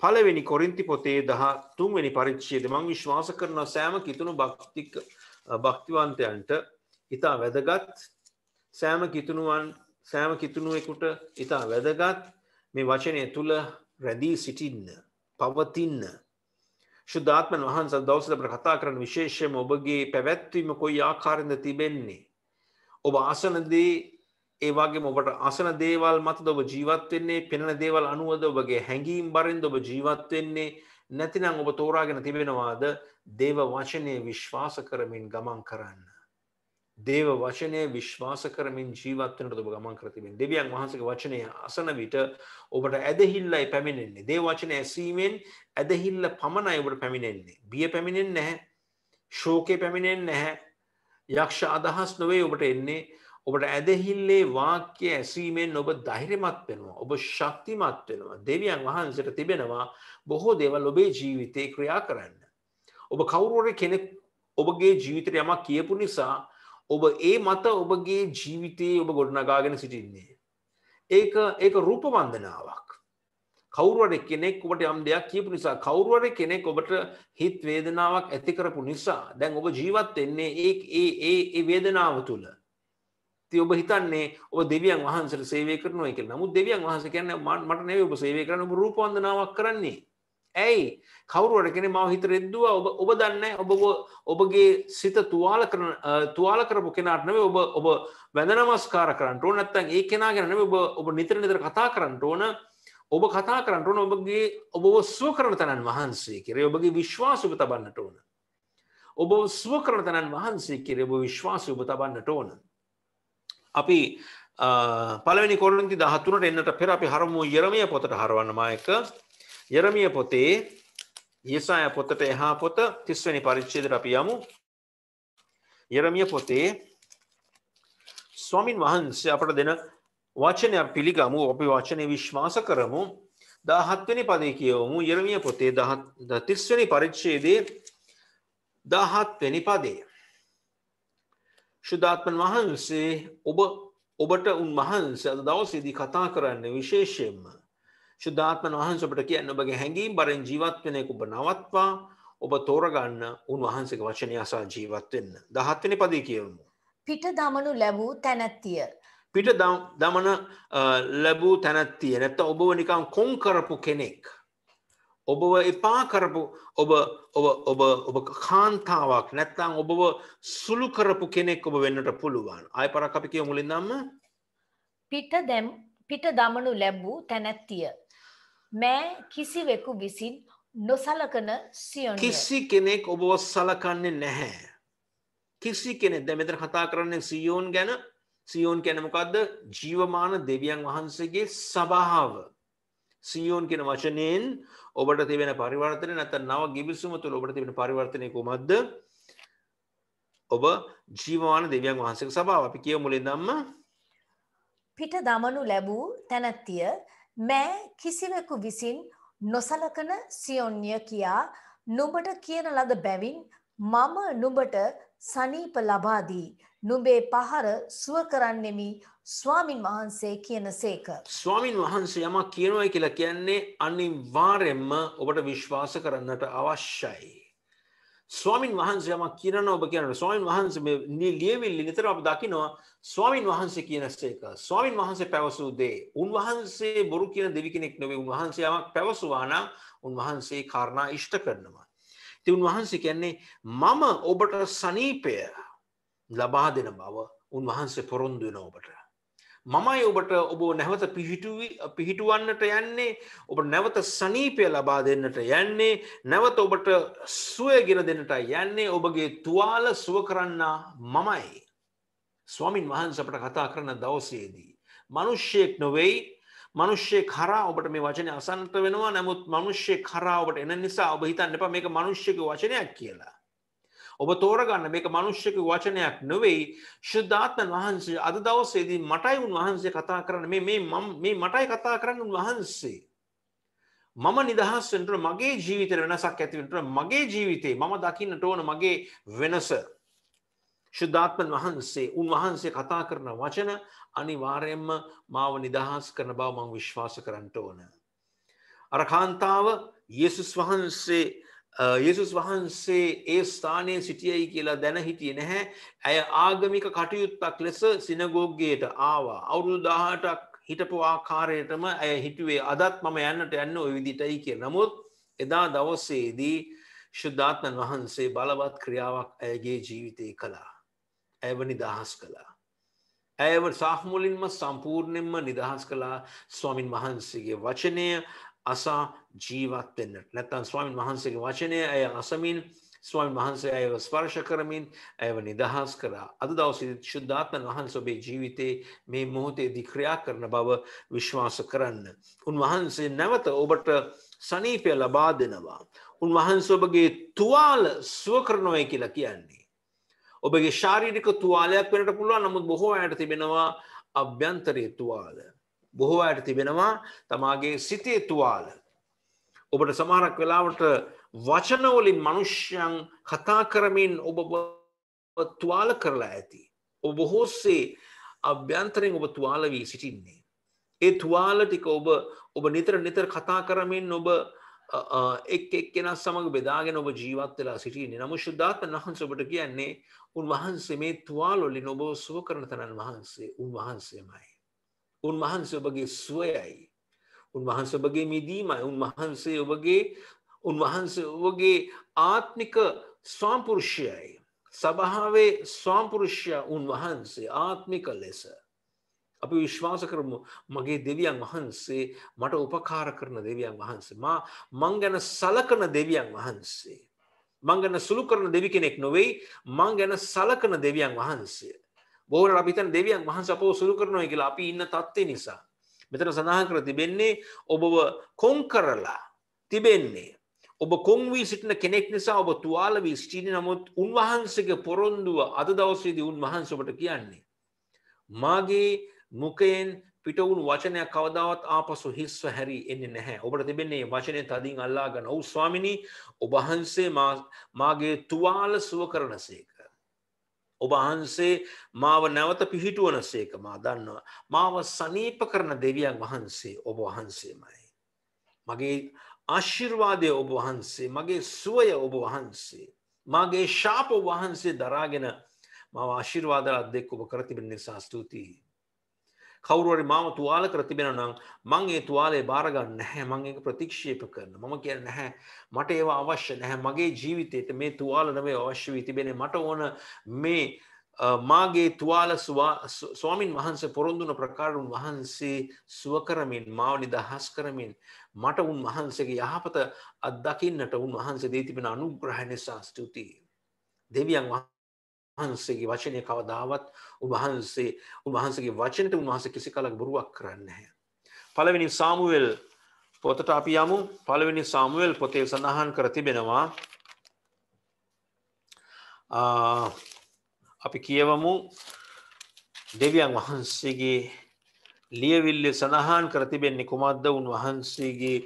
පළවෙනි කොරින්ති පොතේ දහ තුන්වැනි පරිච්ෂේද මං විශ්වාස කරන සෑම කිතුුණු භක්තික භක්තිවන්තයන්ට ඉතා වැදගත් සෑම කිතුුණුවන් සෑම කිතුුණුවෙකුට ඉතා වැදගත් මේ වචනය තුළ රැඳී සිටින්න පවතින්න ශුද්ධාත්මන් වහන්ස දවසට අපට කතා කරන විශේෂයම ඔබගේ පැවැත්වීම කොයි ආකාරද තිබෙන්නේ. ඔබ ආසනදී ඒවාගේ ඔබට අසන දේවල් මත ඔබ ජීවත්වෙන්නේ පෙනෙන දේවල් අනුවද ඔබගේ හැඟීම් බරින්ද ඔබ ජීවත්වෙන්නේ නැතිනම් ඔබ තෝරාගෙන තිබෙනවාද දේව වචනය විශ්වාස කරමින් ගමන් කරන්න. දේව වචනය විශ්වාස කරමින් ජීවත්වනට ඔබ ගමන් කරතිමින් දෙවියන් වහන්සක වචනය අසන විට ඔබට ඇදහිල්ලයි පැමිණෙන්නේ දේ වචන ඇසීමෙන් ඇදහිල්ල පමණයි ඔබට පැමිණෙන්නේ බිය පැමිණෙන් නැහැ ශෝකය පැමිණෙන් නැහැ යක්ෂ අදහස් නොවේ ඔබට එන්නේ ඔබට ඇදහිල්ලේ වාක්‍ය ඇසීමෙන් ඔබ දෛරමත් වෙනවා ඔබ ශක්තිමත් වෙනවා දෙවියන් වහන්සට තිබෙනවා බොහෝ දේවල් ඔබේ ජීවිතය ක්‍රියා කරන්න ඔබ කවුරුවර කෙනෙක් ඔබගේ ජීවිතර යමක් කියපු නිසා ඔබ ඒ මත ඔබගේ ජීවිතයේ ඔබ ගොඩනගාගෙන සිටින්නේ. ඒක ඒක රූපවන්දනාවක්. කවුරුවර කෙනෙක් ඔබට යම් දෙයක් කියපු නිසා කවුරුවර කෙනෙක් ඔබට හිත් වේදනාවක් ඇති කරපු නිසා දැන් ඔබ ජීවත් වෙන්නේ ඒ ඒ ඒ ඒ වේදනාව තුල. ඉතින් ඔබ හිතන්නේ ඔබ දෙවියන් වහන්සේට සේවය කරනවා කියලා. නමුත් දෙවියන් වහන්සේ කියන්නේ මට නෙවෙයි ඔබ සේවය කරන්නේ ඔබ රූපවන්දනාවක් කරන්නේ. ඇයි කවරුවට කෙන මව හිත රෙද්දුව ඔබ දන්න ඔබ ඔබගේ සිත තුවාල කරන තුවාල කරපු කෙනාටනව ඔබ ඔබ වැදනමස්කාර කරන්න ඕන නැත්තන් ඒ කෙනා ගැනව ඔබ ඔබ නිතර නිතර කතා කරන්න ඕන ඔබ කතා කරන්න ඕන ඔබගේ ඔබ ස්ව කරන තැනන් වහන්සේ කරේ ඔබගේ විශ්වාසක තබන්නට ඕන ඔබ ස්ව කරන තැනන් වහන්සේ කරේ ඔබ විශ්වාසය ඔබ තබන්නට ඕන අපි පළවෙනි කොරලින්ති දහතුනට එන්නට පෙර අපි හරමු යරමය පොතට හරවන්නමායක යරමිය පොතේ ඒසාය පොතට එහා පොත තිස්වැනි පරිච්චේදර අපි යමු යරමිය පොතේ ස්වමින් වහන්සේ අපට දෙන වචනයක් පිළිගමු අපි වචනය විශ්වාස කරමු දහත්වනි පදය කියවමු යරමිය පොතේ තිස්වනි පරිච්චේදේ දහත්වනි පදේ. ශුද්ධාත්මන් වහන්සේ ඔබ ඔබට උන් වහන්ස අද දවසේදී කතා කරන්න විශේෂයෙන්ම ශුද්ධාත්මන් වහන්ස ඔබට කියන්න ඔබගේ හැඟීම් බරෙන් ජීවත්වෙනයකු ඔබ නවත්වා ඔබ තෝරගන්න උන්වහන්සේ වචනය අසා ජීවත්වෙන්න. දහත්වනි පදී කියවමු. පිට දමනු ලැබූ තැනැත්තිය. පිට දමන ලැබූ තැනැත්තිය නැත්ත ඔබව නිකම් කොන් කරපු කෙනෙක්. ඔබව එපා කරපු ඔබ ඔබ ඔබ කාන්තාවක් නැත්තං ඔබව සුළු කරපු කෙනෙක් ඔබ වෙන්නට පුළුවන් අය පරක් අපි කිය මුලින් දම්ම පිට දැම් පිට දමනු ලැබූ තැනැත්තිය මෑ කිසිවෙකු විසින් නොසලකන සියොන් කිසි කෙනෙක් ඔබව සලකන්නේ නැහැ. කිසි කෙනෙක් දැ මෙතර කතා කරන්නේ සියෝන් ගැන සියෝන් කැනමකක්ද ජීවමාන දෙවියන් වහන්සේගේ සභාව. සියෝන් කෙන වශනයෙන් ඔබට තිබෙන පරිවර්තන නැත නව ගිවිසුම තුළ ඔබට තිබෙන පරිවර්තනය කොමක්ද ඔබ ජීවමාන දෙවියන් වහන්සේ සභාව අපි කිය මුලේ දම්ම පිට දමනු ලැබූ තැනැත්තිය මෑ කිසිවෙකු විසින් නොසලකන සියොන්්‍ය කියා නුඹට කියන ලද බැවින් මම නුඹට සනීප ලබාදී නුඹේ පහර සුව කරන්නෙමි ස්වාමින් වහන්සේ කියන සේක. ස්වාමින් වහන්සේ යමක් කියනවයි කියලා කියන්නේ අනිවාර්යෙන්ම ඔබට විශ්වාස කරන්නට අවශ්‍යයි. ස්වාමින් වහන්සේමක් කියනවා ඔබ කියනට ස්වාමින් වහන්සේ ලියවිල්ලි නිතර අප දකිනවා ස්වාමින් වහන්සේ කියන සේක ස්වාමින් වහන්සේ පැවසූ දේ උන්වහන්සේ බොරු කියන දෙවි කෙනෙක් නොවේ උන්වහන්සේමක් පැවසුවා නම් උන්වහන්සේ කාරණා ඉෂ්ට කරනවා. ඉතින් උන්වහන්සේ කියන්නේ මම ඔබට සනීපය ලබා දෙන බව උන්වහන්සේ පොරොන්දු වෙනවා ඔබට. මමයි ඔබට ඔබ නැවත පිහිටුවන්නට යන්නේ ඔබ නැවත සනීපය ලබා දෙන්නට යන්නේ නැවත ඔබට සුවගෙන දෙන්නට යන්නේ ඔබගේ තුවාල සුව කරන්න මමයි. ස්වමින් වහන්සපට කතා කරන දවසේදී. මනුෂ්‍යයෙක් නොවෙයි මනුෂ්‍යය කරා ඔබට මේ වචනය අසන්ට වෙනවා නමුත් මනුෂ්‍යය කරාවට එන නිසා ඔබ හිතන්න එප මේක මනුෂ්‍යක වචනයක් කියලා. ඔබ තෝරගන්න මේක මනුෂ්‍යක වචනයක් නොවෙයි ශුද්ධාත්මන් වහන්සේ අද දවසේදී මටයි උන් වහන්සේ කතා කරන්න මේ මේ මටයි කතා කරන්න උන් වහන්සේ. මම නිදහස්සෙන්ට මගේ ජීවිතය වෙනසක් ඇතිවට මගේ ජීවිතේ මම දකින්නට ඕන මගේ වෙනස. ශුද්ධාත්මන් වහන්සේ උන්වහන්සේ කතා කරන වචන අනිවාර්යෙන්ම මාව නිදහස් කරන බව මං විශ්වාස කරන්නට ඕන. අර කාන්තාව යේසුස් වහන්සේ යසුස් වහන්සේ ඒ ස්ථානය සිටියයි කියලා දැන හිටිය නැහැ ඇය ආගමික කටයුත්තක් ලෙස සිනගෝග්ගේට ආවා අවුරුදු දාහටක් හිටපු ආකාරයටම ඇය හිටුවේ අදත් මම යන්නට යන්න ඔය විදිටයි කිය නමුත් එදා දවස්සේදී ශුද්ධාත්මන් වහන්සේ බලවත් ක්‍රියාවක් ඇයගේ ජීවිතය කළා ඇව නිදහස් කළා ඇව සාහමුලින්ම සම්පූර්ණයෙන්ම නිදහස් කළා ස්වාමින් වහන්සේගේ වචනය අසා ජීවත් වෙන්නට නැත්තන් ස්වාමීන් වහන්සේගේ වචනය ඇය අසමින් ස්වාමීන් වහන්සේ ඇයව ස්පර්ශ කරමින් ඇයව නිදහස් කරා අද දවසේ ශුද්ධාත්මන් වහන්සේ ඔබේ ජීවිතේ මේ මොහොතේදී ක්‍රියා කරන බව විශ්වාස කරන්න. උන්වහන්සේ නැවත ඔබට සනීපය ලබා දෙනවා. උන්වහන්සේ ඔබගේ තුවාල සුව කරනොයි කියලා කියන්නේ. ඔබගේ ශාරීරික තුවාලයක් වෙනට පුළුවන් නමුත් බොහෝ අයට තිබෙනවා අභ්‍යන්තරයේ තුවාලය. බොහෝ අයට තිබෙනවා තමාගේ සිතේ තුවාල. ඔබට සමහරක් වෙලාවට වචනවලින් මනුෂ්‍යයන් කතා කරමින් ඔබ තුවාල කරලා ඇති. ඔබ බොහෝස්සේ අභ්‍යන්තරයෙන් ඔබ තුවාල වී සිටින්නේ. ඒ තුවාල ටික ඔබ ඔබ නිතර නිතර කතා කරමින් ඔබ එක් එක්කෙන සමඟ බෙදාගෙන ඔබ ජීවත් වෙලා සිටින්නේ නමු ශුද්ධාත්ම වහන්ස ඔබට කියන්නේ උන්වහන්සේ මේ තුවාලොලින් ඔබ සුව කරන තනන් වහන්සේ උන්වහන්සේමයි. උන්වහන්සේ ඔබගේ සුවයයි. උන්වහන්ස ඔබගේ මිදීමයි උන්වහන්සේ ඔබගේ උන්වහන්සේ ඔබගේ ආත්මික ස්වාම්පුරුෂයයි. සභාවේ ස්වාම්පුරුෂ්‍ය උන්වහන්සේ ආත්මික ලෙස. අපි විශ්වාස කරමු මගේ දෙවියන් වහන්සේ මට උපකාර කරන දෙවියන් වහන්සේ මා මං ගැන සලකන දෙවියන් වහන්සේ. මං ගැන සුළු කරන දෙවි කෙනෙක් නොවෙයි මං ගැන සලකන දෙවියන් වහන්සේ. බෝවට අපිතන් දෙවියන් වහන්ස අපෝ සුරු කරනවා කියලා අපි ඉන්න තත්ත්වය නිසා. මෙතන සඳහන් කර තිබෙන්නේ ඔබව කොන් කරලා තිබෙන්නේ. ඔබ කොන්වී සිටින කෙනෙක් නිසා ඔබ තුවාල වී සිටින නමුත් උන්වහන්සේගේ පොරොන්දුව අද දවසේදී උන්වහන්ස ඔබට කියන්නේ. මාගේ මුකයෙන් පිට වුණු වචනයක් කවදාවත් ආපසු හිස්ව හැරි එන්නේ නැහැ. ඔබට තිබෙන්නේ වචනේ තදින් අල්ලා ගන්න. "ඔව් ස්වාමිනී, ඔබ වහන්සේ මාගේ තුවාල සුව කරනසේක." ඔබහන්සේ මාව නැවත පිහිටුවන සේක මා දන්නවා. මාව සනීප කරන දෙවියන් වහන්සේ ඔබ වහන්සේමයි. මගේ ආශිර්වාදය ඔබ වහන්සේ මගේ සුවය ඔබ වහන්සේ. මගේ ශාප වහන්සේ දරාගෙන මව ආශිර්වාදල අදෙක් ඔබ කරතිබෙන නිසා ස්තුතියි. කවරුවරි මාව තුවාල කර තිබෙන නම් මං ඒ තුවාලේ බාරගන්න නැහැ මං ඒක ප්‍රතික්ෂේප කරන මම කියන්නේ නැහැ මට ඒවා අවශ්‍ය නැහැ මගේ ජීවිතේට මේ තුවාල නෙවෙයි අවශ්‍ය වී තිබෙන්නේ මට ඕන මේ මාගේ තුවාල ස්වාමින් වහන්සේ පොරොන්දුන ප්‍රකාරුන් වහන්සේ සුවකරමින් මාව නිදහස් කරමින් මට උන් වහන්සේගේ යහපත අත්දකින්නට උන් වහන්සේ දී තිබෙන අනුග්‍රහ නිසා ස්තුතියි දෙවියන් වහන්සේ වහන්සේගේ වචනය කවදාවත් උබහන්සේ උබහන්සගේ වචනට උන්වහස කිසි කලක් බොරුවක් කරන්න හැ. පළවෙනි සාමුවල් පොතට අපි යමු පළවෙනි සාමුවල් පොතේ සඳහන් කර තිබෙනවා අපි කියවමු දෙවියන් වහන්සේගේ ලියවිල්ල සඳහන් කරතිබෙන්නේ කුමක්ද උන් වහන්සේගේ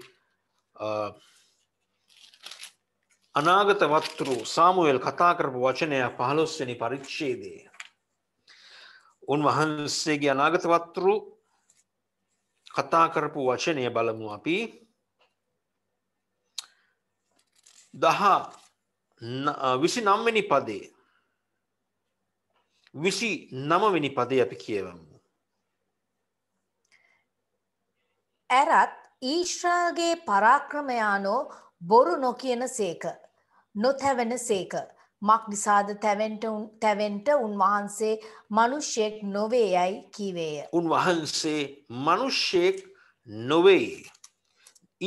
අනාගත වත්තුරු සාමුවල් කතා කරපු වචනය පහළොස්වනි පරිච්චේදය. උන්වහන්සේගේ අනාගත වත්තුරු කතා කරපු වචනය බලමු අපි දහා විසි නම්වැනි පදේ විසි නමවෙනි පදේ අපි කියවමු. ඇරත් ඊශ්‍රාගේ පරාක්‍රමයානෝ බොරු නොකියන සේක. නොතැවෙන සේක. මක් නිසාද තැවෙන්ට උන්වහන්සේ මනුෂ්‍යයෙක් නොවේ යැයි කීවේය. උන්වහන්සේ මනුෂ්‍යයෙක් නොවෙයි.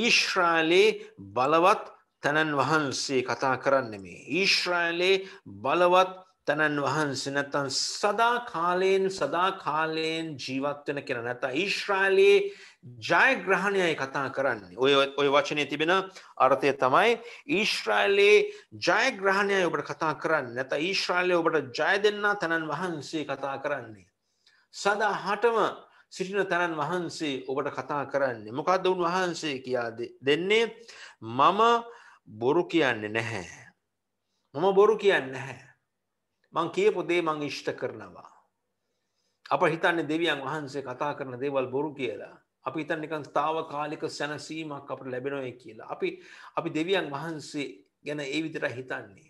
ඊශ්‍රාලයේ බලවත් තැනන් වහන්සේ කතා කරන්නෙමේ. ඊශ්‍රාලයේ බලවත් තැනන් වහන්සේ නැතන් සදා කාලයෙන් සදා කාලයෙන් ජීවත්වන කෙන නැත. ඊශ්‍රාලයේ ජයග්‍රහණයයි කතා කරන්නේ ඔය ඔය වචනය තිබෙන අර්ථය තමයි ඊශ්‍රායිලයේ ජයග්‍රහණයයි ඔබට කතා කරන්න නැත ඊශ්‍රායිලය ඔබට ජය දෙන්න තැනන් වහන්සේ කතා කරන්නේ. සදා හටම සිටින තැනන් වහන්සේ ඔබට කතා කරන්නේ මොකක්ද උන් වහන්සේ කියා දෙන්නේ මම බොරු කියන්නේ නැහැ. මම බොරු කියන්න නැහැ. මං කියපු දේ මං ඉෂ්ට කරනවා. අප හිතන්නේ දෙවියන් වහන්සේ කතා කරන දේවල් බොරු කියලා අපි ඉතන් නිකන් තාවකාලික සැනසීමක් අපට ලැබෙනොය කියලා. අපි අපි දෙවියන් වහන්සේ ගැන ඒ විතර හිතන්නේ.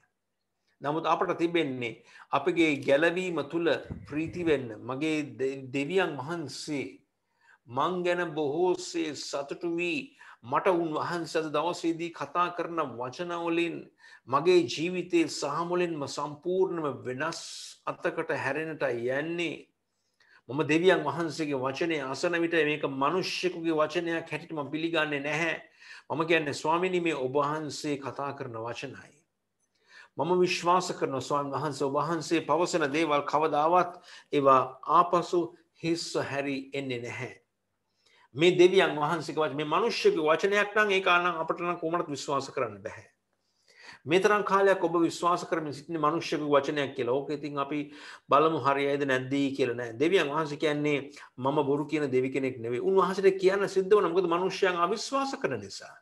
නමුත් අපට තිබෙන්නේ අපගේ ගැලවීම තුළ ප්‍රීතිවෙන්න මගේ දෙවියන් වහන්සේ මං ගැන බොහෝසේ සතුටු වී මට උන් වහන්සද දවසේදී කතා කරන වචනවලින් මගේ ජීවිතයේ සහමුලින්ම සම්පූර්ණම වෙනස් අතකට හැරෙනට යන්නේ මම දෙවියන් වහන්සේගේ වචනය අසන විට මේක මිනිස්සුකගේ වචනයක් හැටියට මම පිළිගන්නේ නැහැ. මම කියන්නේ ස්වාමීනි මේ ඔබ වහන්සේ කතා කරන වචනයි. මම විශ්වාස කරන ස්වාමීන් වහන්සේ ඔබ වහන්සේ පවසන දේවල් කවදාවත් ඒවා ආපසු හිස්ස හැරි එන්නේ නැහැ. මේ දෙවියන් වහන්සේගේ වචන මේ මිනිස්සුකගේ වචනයක් නම් ඒක අනම් අපිට නම් කොහොමවත් විශ්වාස කරන්න බෑ. මෙතරම් කාලයක් ඔබ විශ්වාස කරමින් සිටින මනුෂ්‍යක වචනයක් කියලා ඕක ඉතින් අපි බලමු හරියයිද නැද්දී කියලා නෑ දෙවියන් වහන්සේ කියන්නේ මම බොරු කියන දෙවි කෙනෙක් නෙවෙයි උන්වහන්සේට කියන්න සිද්ධ වුණා මොකද මනුෂ්‍යයන් අවිශ්වාස කරන නිසා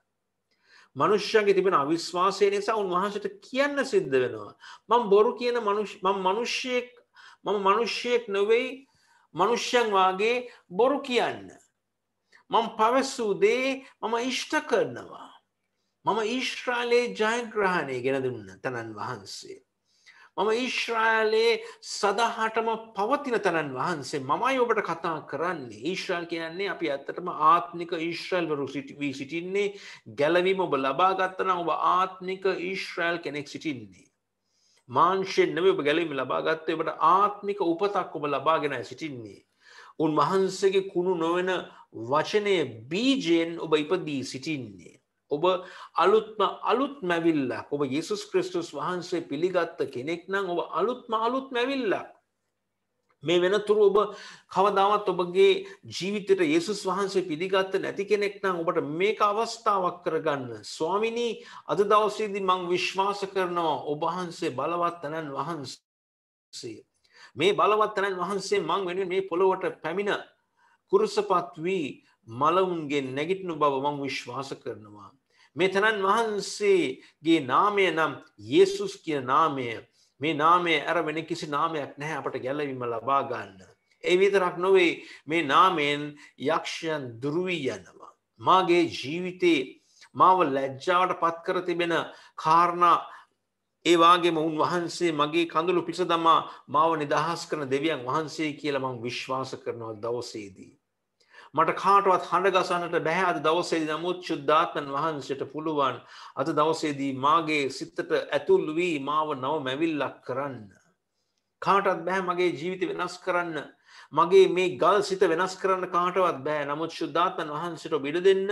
මනුෂ්‍යයන්ගේ තිබෙන අවිශ්වාසය නිසා උන්වහන්සේට කියන්න සිද්ධ වෙනවා මම බොරු කියන මම මනුෂ්‍යයෙක් මම මනුෂ්‍යයෙක් නෙවෙයි මනුෂ්‍යයන් වාගේ බොරු කියන්න මම පවසූ දේ මම ඉෂ්ට කරනවා මම ඊශ්‍රාලයේ ජයග්‍රහණය ගෙන දුන්න තනන් වහන්සේ. මම ඊශ්‍රාලයේ සදහටම පවතින තනන් වහන්සේ මමයි ඔබට කතා කරන්නේ ඊශ්‍රාල් කියන්නේ අපි ඇත්තටම ආත්මික ඊශ්‍රල්වරු වී සිටින්නේ ගැලවීම ඔබ ලබාගත්තන ඔබ ආත්මික ඊශ්‍රාල් කෙනෙක් සිටින්නේ. මාංශයෙන්න්නව ඔබ ගැලීම ලබාගත්තේ ඔබට ආත්මික උපතක් ඔබ ලබාගෙන සිටින්නේ. උන්වහන්සේගේ කුණු නොවෙන වචනය බීජයෙන් ඔබ ඉපදී සිටින්නේ. ඔබ අලුත්ම අලුත් මැවිල්ලක් ඔබ යේසුස් ක්‍රිස්තුස් වහන්සේ පිළිගත්ත කෙනෙක් නම් ඔබ අලුත්ම අලුත් මැවිල්ලක් මේ වෙනතුරු ඔබ කවදාවත් ඔබගේ ජීවිතයට යේසුස් වහන්සේ පිළිගත්ත නැති කෙනෙක් නම් ඔබට මේක අවස්ථාවක් කරගන්න ස්වාමිනී අද දවසේදී මං විශ්වාස කරනවා ඔබ වහන්සේ බලවත් තනන් වහන්සේ මේ බලවත් තනන් වහන්සේ මං වෙනුවෙන් මේ පොළොවට පැමිණ කුරුසපත් වී මලවුන්ගේ නැගිටිනු බව මං විශ්වාස කරනවා මෙතනන් වහන්සේගේ නාමය නම් යේසුස් කිය නාමය මේ නාමේ ඇර වෙන කිසි නාමයක් නැහැ අපට ගැලවීම ලබා ගන්න. ඒ විතරක් නොවේ මේ නාමයෙන් යක්ෂයන් දුරුවී යනවා. මාගේ ජීවිතේ මාව ලැජ්ජාවට පත් කර තිබෙන කාරණා ඒවාගේම උන් වහන්සේ මගේ කඳුළු පිස දමා මාව නිදහස් කරන දෙවියන් වහන්සේ කියලා මං විශ්වාස කරනවා දවසේදී. මට කාටවත් හඬ ගසන්නට බැහැ අද දවසේදී නමුත් ශුද්ධාත්මන් වහන්සේට පුළුවන් අද දවසේදී මාගේ සිතට ඇතුල් වී මාව නව මැවිල්ලක් කරන්න. කාටත් බෑ මගේ ජීවිත වෙනස් කරන්න. මගේ මේ ගල් සිත වෙනස් කරන්න කාටවත් බෑ නමුත් ශුද්ධාත්මන් වහන්සට බිඩ දෙන්න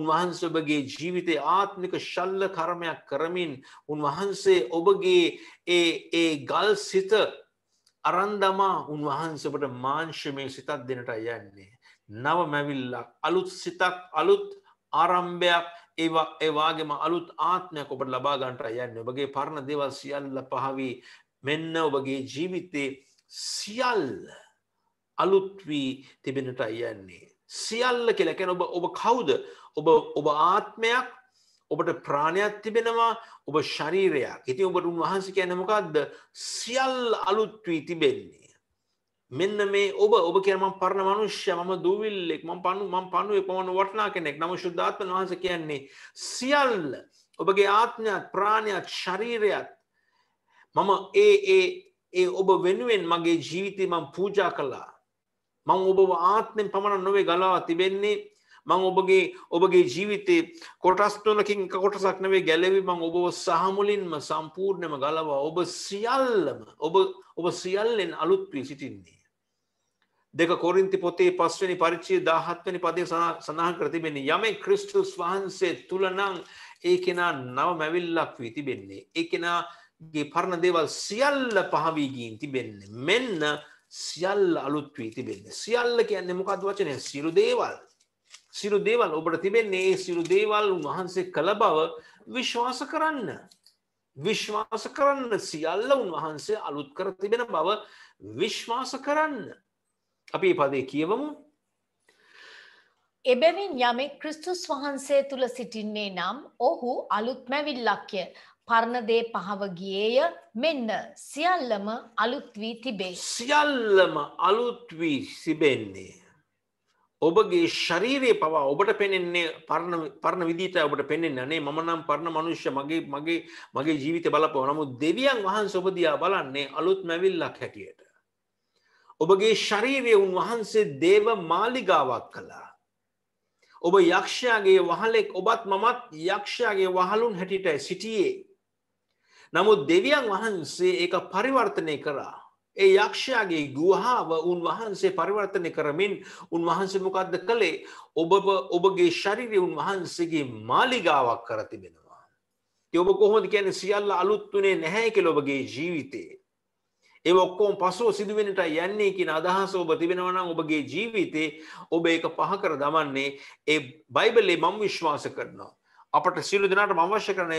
උන්වහන්ස ඔබගේ ජීවිතය ආත්මික ශල්ල කරමයක් කරමින් උන්වහන්සේ ඔබගේ ඒ ගල් සිත අරන්දමා උන්වහන්සට මාංශමය සිතත් දෙනට යන්නේ. නව මැවිල්ලක් අලුත් සිතක් අලුත් ආරම්භයක් ඒවා ඒවාගේම අලුත් ආත්මයක් ඔබට ලබා ගන්නට යන්නේ ඔබගේ පරණ දේවල් සියල්ල පහවී මෙන්න ඔබගේ ජීවිතේ සියල් අලුත් වී තිබෙනට යන්නේ සියල්ල කියලා කියන ඔබ ඔබ කවුද ඔබ ඔබ ආත්මයක් ඔබට ප්‍රාණයක් තිබෙනවා ඔබ ශරීරයක් ඉතින් ඔබට උන්වහන්සේ කියන්නේ මොකද්ද සියල් අලුත් වී තිබෙන්නේ මෙන්න මේ ඔබ ඔබ කියන මම පරණ මනුෂ්‍ය මම දූවිල්ලෙක් මම පණු මම පණුවෙක් මම වටිනා කෙනෙක් නම සුද්ධාත්මන් වහන්සේ කියන්නේ සියල්ල ඔබගේ ආත්මයත් ප්‍රාණයත් ශරීරයත් මම ඒ ඒ ඒ ඔබ වෙනුවෙන් මගේ ජීවිතේ මම පූජා කළා මම ඔබව ආත්මෙන් පමණක් නොවේ ගලා තිබෙන්නේ මං ඔබගේ ඔබගේ ජීවිතේ කොටස් තුනකින් කොටසක් නෙවේ ගැලවි මං ඔබව සහමුලින්ම සම්පූර්ණයම ගලවා ඔබ සියල්ලම ඔබ ඔබ සියල්ලෙන් අලුත් වී සිටින්නේ දෙක කොරින්ති පොතේ පස්වනි පරිච්චේ දාහත්වනි පදය සඳහන් කරතිබෙන්නේ යමයි ක්‍රිස්ටුස් වහන්සේ තුළනං ඒ කෙනා නව මැවිල්ලක් වී තිබෙන්නේ. ඒ කෙනාගේ පරණ දේවල් සියල්ල පහවීගීන් තිබෙන්න. මෙන්න සියල්ල අලුත් වී තිබෙන්න. සියල්ල කියන්නේ මොකද වචනය සිරු දේවල්. සිරු දේවල් ඔබට තිබෙන්නේ ඒ සිරු දේවල් උන්වහන්සේ කළ බව විශ්වාස කරන්න. විශ්වාස කරන්න සියල්ල උන්වහන්සේ අලුත් කර තිබෙන බව විශ්වාස කරන්න. අපි පදේ කියවමු එබැවින් යමෙක් ක්‍රිස්තුස් වහන්සේ තුළ සිටින්නේ නම් ඔහු අලුත්මැවිල්ලක්ය පරණදේ පහවගියේය මෙන්න සියල්ලම අලුත්වී තිබේ. සියල්ලම අලුත්වී සිබෙන්නේ. ඔබගේ ශරීරය පවා ඔබට පෙනෙන්නේ පරණ විදිීට ඔබට පෙන්ෙන් නේ ම නම් පරණ මනුෂ්‍ය මගේ මගේ මගේ ජීවිත බලපව නමුත් දෙවියන් වහන් සොබදයා බලන්නේ අලුත් මැවිල්ලක් හැටියට. ඔබගේ ශරීරය උන්වහන්සේ දේව මාලිගාවක් කළා. ඔබ යක්ෂයාගේ වහලෙක් ඔබත් මමත් යක්ෂයාගේ වහලුන් හැටිට සිටියේ. නමුත් දෙවියන් වහන්සේ ඒ පරිවර්තනය කරා. ඒ යක්ෂයාගේ ගුහාාව උන්වහන්සේ පරිවර්තනය කරමින් උන්වහන්සේ මොකක්ද කළේ ඔබ ඔබගේ ශරිරය උන්වහන්සේගේ මාලිගාවක් කර තිබෙනවා. ඔබ කොහොද කියන සියල්ල අලුත්තුනේ නැහැ කෙලොබගේ ජීවිතේ. ඒ ඔක්කොම පසුව සිදුවෙනට යන්නේ කියන අදහස ඔබ තිබෙනවා නම් ඔබගේ ජීවිතේ ඔබ ඒක පහ කර දමන්නේ ඒ බයිබලේ මම විශ්වාස කරනවා අපට සියලු දෙනාටම අවශ්‍ය කරන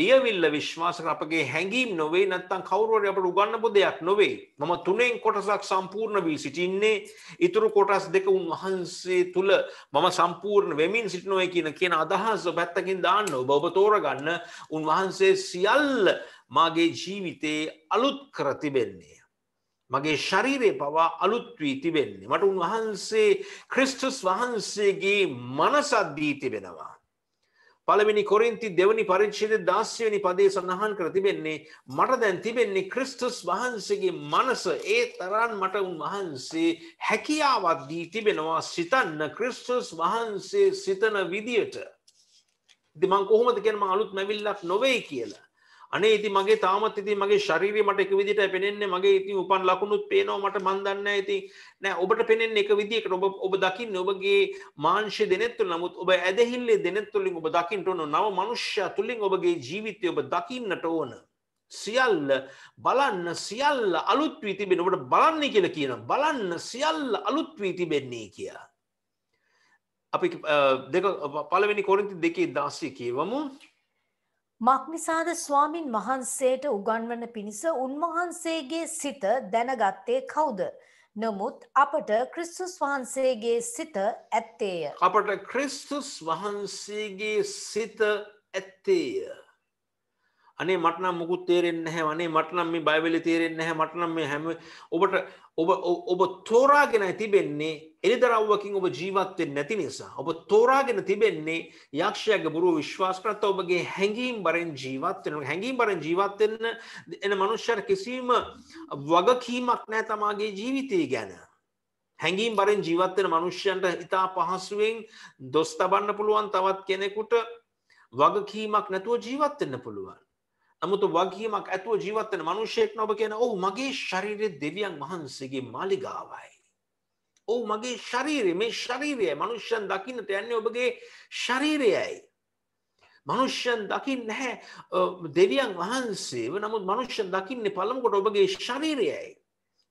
ලියවිල්ල විශ්වාස කරන අපගේ හැඟීම් නොවේ නැත්නම් කවුරු හරි අපට උගන්වපු දෙයක් නොවේ මම තුනෙන් කොටසක් සම්පූර්ණ වී සිටින්නේ ඊතුරු කොටස් දෙක උන්වහන්සේ තුල මම සම්පූර්ණ වෙමින් සිටිනවා කියන කියන අදහස ඔබ පැත්තකින් දාන්න ඔබ ඔබ තෝරගන්න උන්වහන්සේ සියල්ල මාගේ ජීවිතයේ අලුත් කරතිබෙන්නේ. මගේ ශරීරය පවා අලුත්වී තිබෙන්නේ. මට උන්වහන්සේ ක්‍රිස්ටස් වහන්සේගේ මනසද්දී තිබෙනවා. පළවෙනි කොරින්ති දෙවනි පරිච්ෂේද දාස්්‍යවනි පදේ සඳහන් කර තිබෙන්නේ මට දැන් තිබෙන්නේ ක්‍රිස්ටස් වහන්සේගේ මනස ඒ තරන් මට උන්වහන්සේ හැකියාවත් දී තිබෙනවා සිතන්න ක්‍රිස්ටස් වහන්සේ සිතන විදියට. දෙමං කොහොමද කියෙනම අලුත් මැවිල්ලක් නොවෙයි කියලා. අනේ ඉති මගේ තාමත් ඉති මගේ ශරීරය මට එක විදිට පෙනෙන්නේ මගේ ඉති උපන් ලකුණුත් පේනවා මට මන්දන්න ඇති නෑ ඔබට පෙනෙන් එක විදිකට ඔබ ඔබ දකින්න ඔබගේ මාංශය දෙනෙත්තු නමුත් ඔබ ඇදහිල්ලේ දෙනෙත්තුලින් ඔබ දකිින්ට ඕන නව මනුෂ්‍ය තුළින් ඔබගේ ජීවිතය ඔබ දකින්නට ඕන. සියල්ල බලන්න සියල්ල අලුත් වී තිබෙන ඔබට බලන්නේ කියලා කියන බලන්න සියල්ල අලුත් වී තිබෙන්නේ කියා. අපි දෙක පළවෙනි කොරින්ති දෙකේ දාසය කියවමු මක්නිසාද ස්වාමින් වහන්සේට උගන්වන පිණිස උන්වහන්සේගේ සිත දැනගත්තේ කවුද? නමුත් අපට ක්‍රිස්තුස් වහන්සේගේ සිත ඇත්තේය. අපට ක්‍රිස්තුස් වහන්සේගේ සිත ඇත්තේය. අනේ මටනම් මුකුත් තේරෙන්නේ නැහැ අනේ මටනම් මේ බයිබලේ තේරෙන්නේ නැහැ මටනම් මේ හැම ඔබට ඔබ ඔබ තෝරාගෙන තිබෙන්නේ එළිදරව්වකින් ඔබ ජීවත් වෙන්නේ නැති නිසා ඔබ තෝරාගෙන තිබෙන්නේ යක්ෂයාගේ බොරු විශ්වාස කරත් ඔබගේ හැඟීම් බරෙන් ජීවත් වෙනවා හැඟීම් බරෙන් ජීවත් වෙන්න එන මනුෂ්‍යර කිසිම වගකීමක් නැහැ තමාගේ ජීවිතය ගැන හැඟීම් බරෙන් ජීවත්වෙන මනුෂ්‍යයන්ට ඉතා පහසුවෙන් දොස් තබන්න පුළුවන් තවත් කෙනෙකුට වගකීමක් නැතුව ජීවත්වෙන්න පුළුවන් නමුත් වගකීමක් ඇතුව ජීවත් වෙන මිනිසෙක් නොබ කියන ඔව් මගේ ශරීරය දෙවියන් වහන්සේගේ මාලිගාවයි. ඔව් මගේ ශරීරය මේ ශරීරය මිනිස්යන් දකින්නට යන්නේ ඔබගේ ශරීරයයි. මිනිස්යන් දකින්නේ නැහැ දෙවියන් වහන්සේව නමුත් මිනිස්යන් දකින්නේ පළමුකොට ඔබගේ ශරීරයයි.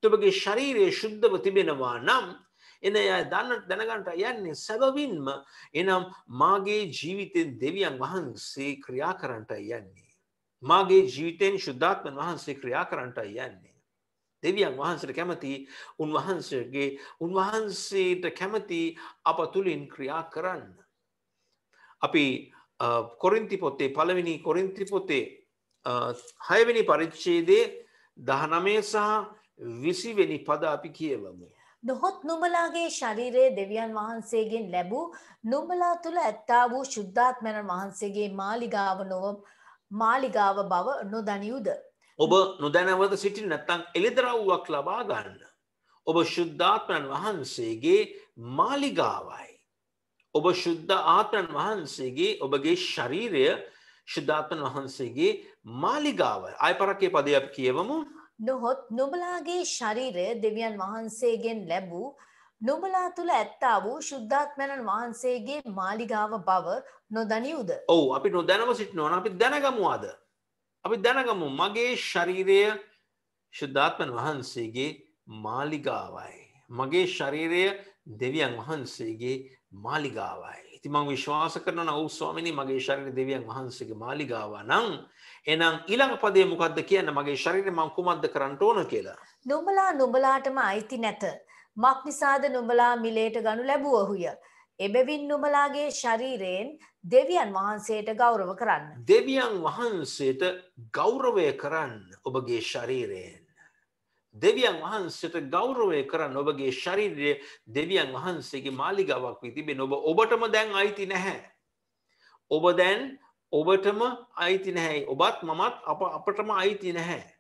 ඔබගේ ශරීරය ශුද්ධව තිබෙනවා නම් එන අය දන්න දැනගන්නට යන්නේ සැබවින්ම එනම් මාගේ ජීවිතෙන් දෙවියන් වහන්සේ ක්‍රියා කරන්නට යන්නේ මාගේ ජීවිතයෙන් ශුද්ධාත්මන් වහන්සේ ක්‍රියා කරන්නට යන්නේ. දෙවියන් වහන්සට කැමති උන්වහන්සේගේ උන්වහන්සේට කැමති අප තුළින් ක්‍රියා කරන්න. අපි කොරින්ති පොත්තේ පළවෙනි කොරින්ති පොතේ හයවෙනි පරිච්චේදේ දහනමය සහ විසිවෙනි පද අපි කියවමු. නොහොත් නුමලාගේ ශරීරයේ දෙවියන් වහන්සේගෙන් ලැබූ නුඹලා තුළ ඇත්තා වූ ශුද්ධාත්මයණන් වහන්සේගේ මාලිගාව නොව මාලිගාව බව නොදනියුද. ඔබ නොදැනවද සිටින් නැත්තං එළිදරව්වක් ලබා ගන්න. ඔබ ශුද්ධාත්මන් වහන්සේගේ මාලිගාවයි. ඔබ ශුද්ධ ආත්මන් වහන්සේගේ ඔබගේ ශරීරය ශුද්ධාත්මන් වහන්සේගේ මාලිගාව අය පරක්කේ පදයක් කියවමු. නොහොත් නොබලාගේ ශරීරය දෙවියන් වහන්සේගෙන් ලැබූ නොබලා තුළ ඇත්තා වූ ශුද්ධාත්මැණන් වහන්සේගේ මාලිගාව බව නොදනිවුද. ඔවු අපි නොදැනව සිටිනවන අපි දැනගමවාද. අපි දැනගමු මගේ ශරීරය ශුද්ධාත්මන් වහන්සේගේ මාලිගාවයි. මගේ ශරීරය දෙවියන් වහන්සේගේ මාලිගාවයි. ඉති මං විශ්වාස කරන ඔවු ස්වාමිනි මගේ ශරීර දෙවියන් වහන්සේගේ මාලිගාව නම් එනම් ඊළඟ පදේ මොකක්ද කියන්න මගේ ශරීරය මං කුමක්ද කරන්න ඕන කියලා. නොබලා නොබලාටම අයිති නැත. මක්නිසාද නුඹලා මිලේට ගනු ලැබුවහුය. එබැවින් නුඹලාගේ ශරීරයෙන් දෙවියන් වහන්සේට ගෞරව කරන්න. දෙවියන් වහන්සේට ගෞරවය කරන්න ඔබගේ ශරීරයෙන්. දෙවියන් වහන්සට ගෞරවය කරන්න ඔබගේ ශරීරය දෙවියන් වහන්සේගේ මාලිගාවක් විතිබෙන ඔබ ඔබටම දැන් අයිති නැහැ. ඔබ දැන් ඔබටම අයිති නැහැයි ඔබත් මමත් අප අපටම අයිති නැහැ.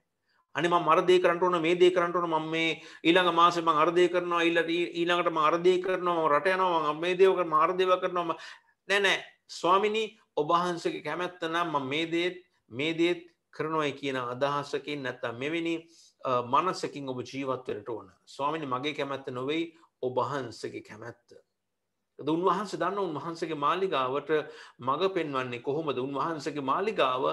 අනේ මම අර දේ කරන්න ඕන මේ දේ කරන්න ඕන මම මේ ඊළඟ මාසේ මම අර දේ කරනවා ඊළඟට මම අර දේ කරනවා මම රට යනවා මම මේ දේව කරනවා මම අර දේව කරනවා නෑ නෑ ස්වාමිනි ඔබ වහන්සේගේ කැමැත්ත නම් මම මේ දේත් මේ දේත් කරනවායි කියන අදහසකින් නැත්නම් මෙවැනි මනසකින් ඔබ ජීවත් වෙන්නට ඕන. ස්වාමිනී මගේ කැමැත්ත නොවේ ඔබ වහන්සේගේ කැමැත්ත. ද උන්වහන්සේ දන්න උන්වහන්සේගේ මාලිගාවට මඟ පෙන්වන්නේ කොහොමද උන්වහන්සේගේ මාලිගාව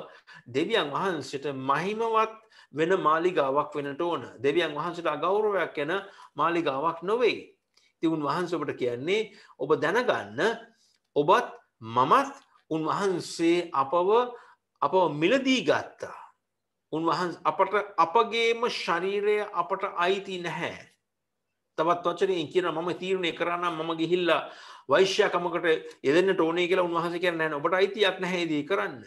දෙවියන් වහන්සේට මහිමවත් වෙන මාලිගාවක් වෙනට ඕන දෙවියන් වහන්සට අගෞරවයක් යැන මාලිගාවක් නොවෙයි. තිවුන් වහන්ස ඔබට කියන්නේ ඔබ දැනගන්න ඔබත් මමත් උන්වහන්සේ අපව අප මිලදී ගත්තා. උන්වහන් අපට අපගේම ශරීරය අපට අයිති නැහැ. තවත් වචනයෙන් කියන මම තීරණය කරන්න මම ගිහිල්ලා වෛශ්‍යකමකට යෙදෙන්නට ඕනේ කියලා උන්වහන්සේ කියන්නේ නැහැ. ඔබට අයිතියක් නැහැ ඉදී කරන්න.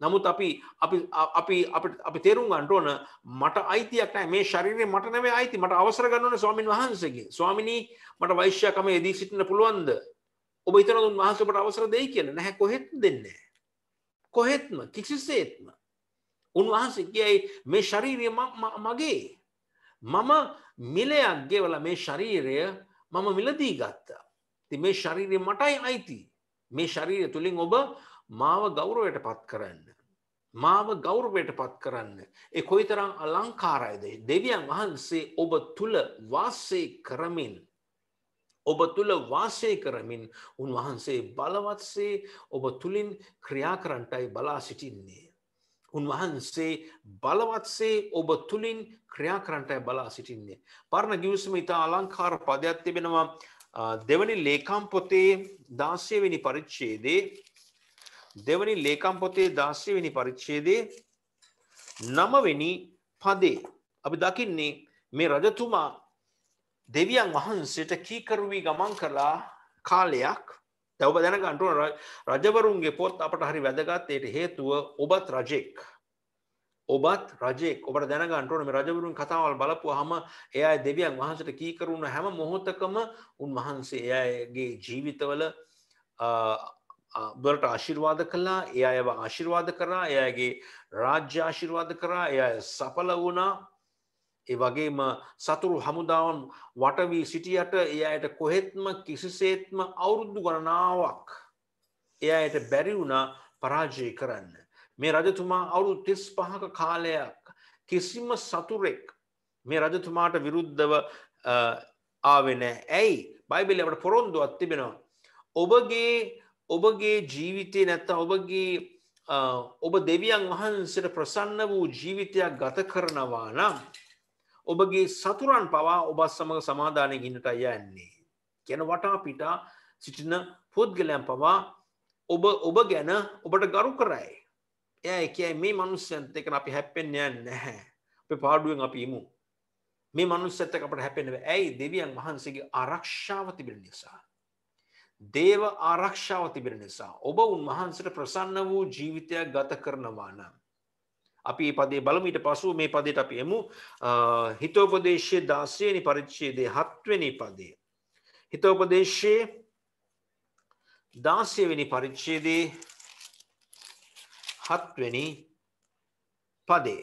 නමුත් අපි අපි අපි අපි තේරුම් ගන්නට ඕන මට අයිතියක් නැහැ මේ ශරීරය මට නෙවෙයි අයිති මට අවසර ගන්න ඕනේ ස්වාමින් වහන්සේගෙන් ස්වාමිනී මට වෛශ්‍යකම යෙදී සිටින්න පුළුවන්ද ඔබ හිතනවද උන්වහන්සේ ඔබට අවසර දෙයි කියලා නැහැ කොහෙත් දෙන්නේ කොහෙත්ම කිසිසේත්ම උන්වහන්සේ කියයි මේ ශරීරය මගේ මම මිලයක් ගෙවලා මේ ශරීරය මම මිලදී ගත්තා ඉතින් මේ ශරීරය මටයි අයිති මේ ශරීරය තුලින් ඔබ මාව ගෞරවයට පත් කරන්න. මාව ගෞරවයට පත් කරන්න. ඒ කොයිතරම් අලංකාරයිද. දෙවියන් වහන්සේ ඔබ තුළ වාසය කරමින්. ඔබ තුළ වාසය කරමින් උන්වහන්සේ බලවත්සේ ඔබ තුළින් ක්‍රියා කරන්ටයි බලා සිටින්නේ. උන්වහන්සේ බලවත්සේ ඔබ තුළින් ක්‍රියා කරන්ටයි බලා සිටින්නේ. පරණ ගිවසම ඉතා අලංකාර පදයක් තිබෙනවා දෙවනි ලේකම් පොතේ දාසයවෙනි පරිච්චේදේ දෙවනි ලේකම් පොතේ 16 වෙනි පරිච්ඡේදයේ 9 වෙනි පදේ අපි දකින්නේ මේ රජතුමා දෙවියන් වහන්සේට කීකරු වී ගමන් කළා කාලයක් දැන් ඔබ දැනගන්න ඕන රජවරුන්ගේ පොත් අපට හරි වැදගත් ඒට හේතුව ඔබත් රජෙක් ඔබත් රජෙක් ඔබට දැනගන්න ඕන මේ රජවරුන් කතාවල් බලපුවාම එයා දෙවියන් වහන්සේට කීකරු වුණ හැම මොහොතකම උන්වහන්සේ එයාගේ ජීවිතවල දුවලට ආශිර්වාද කළා එය අයව ආශිර්වාද කරා එයාගේ රාජ්‍ය ආශිර්වාද කරා එය සඵල වුණා ඒ වගේම සතුරු හමුදාවන් වටවී සිටියට එයායට කොහෙත්ම කිසිසේත්ම අවුරුද්දු ගණනාවක් එයායට බැරි වුණා පරාජය කරන්න. මේ රජතුමා අවුරුදු තිස් පහක කාලයක් කිසිම සතුරෙක් මේ රජතුමාට විරුද්ධව ආවෙන ඇයි බයිබිල් අපට පොරොන්දුවත් තිබෙනවා. ඔබගේ ඔබගේ ජීවිතය නැත්තා ඔබගේ ඔබ දෙවියන් වහන්සට ප්‍රසන්න වූ ජීවිතයක් ගත කරනවා නම් ඔබගේ සතුරන් පවා ඔබත් සමඟ සමාධානය ගින්නට අය ඇන්නේ. ගැන වටා පිටා සිටින පුද්ගලයන් පවා ඔබ ඔබ ගැන ඔබට ගරු කරයි. එය එකයි මේ මනුස්සයන්ත එකන අපි හැපෙන්ය නැහැ. අප පාඩුවෙන් අපි ඉමු. මේ මනුස්සඇත අපට හැපෙනව ඇයි දෙවියන් වහන්සේගේ ආරක්ෂාව තිබෙන නිසා. දේව ආරක්ෂාව තිබෙන නිසා ඔබ උන්වහන්සට ප්‍රසන්න වූ ජීවිතයක් ගත කරනවා නම්. අපි පදේ බලමීට පසුව මේ පදයට අපි එමු හිතෝපදේශය දාසයනි පරිච්චේදේ හත්වනි පදේ. හිතෝපදේශයේ දාසයවෙනි පරිච්චේදේ හත්වනි පදේ.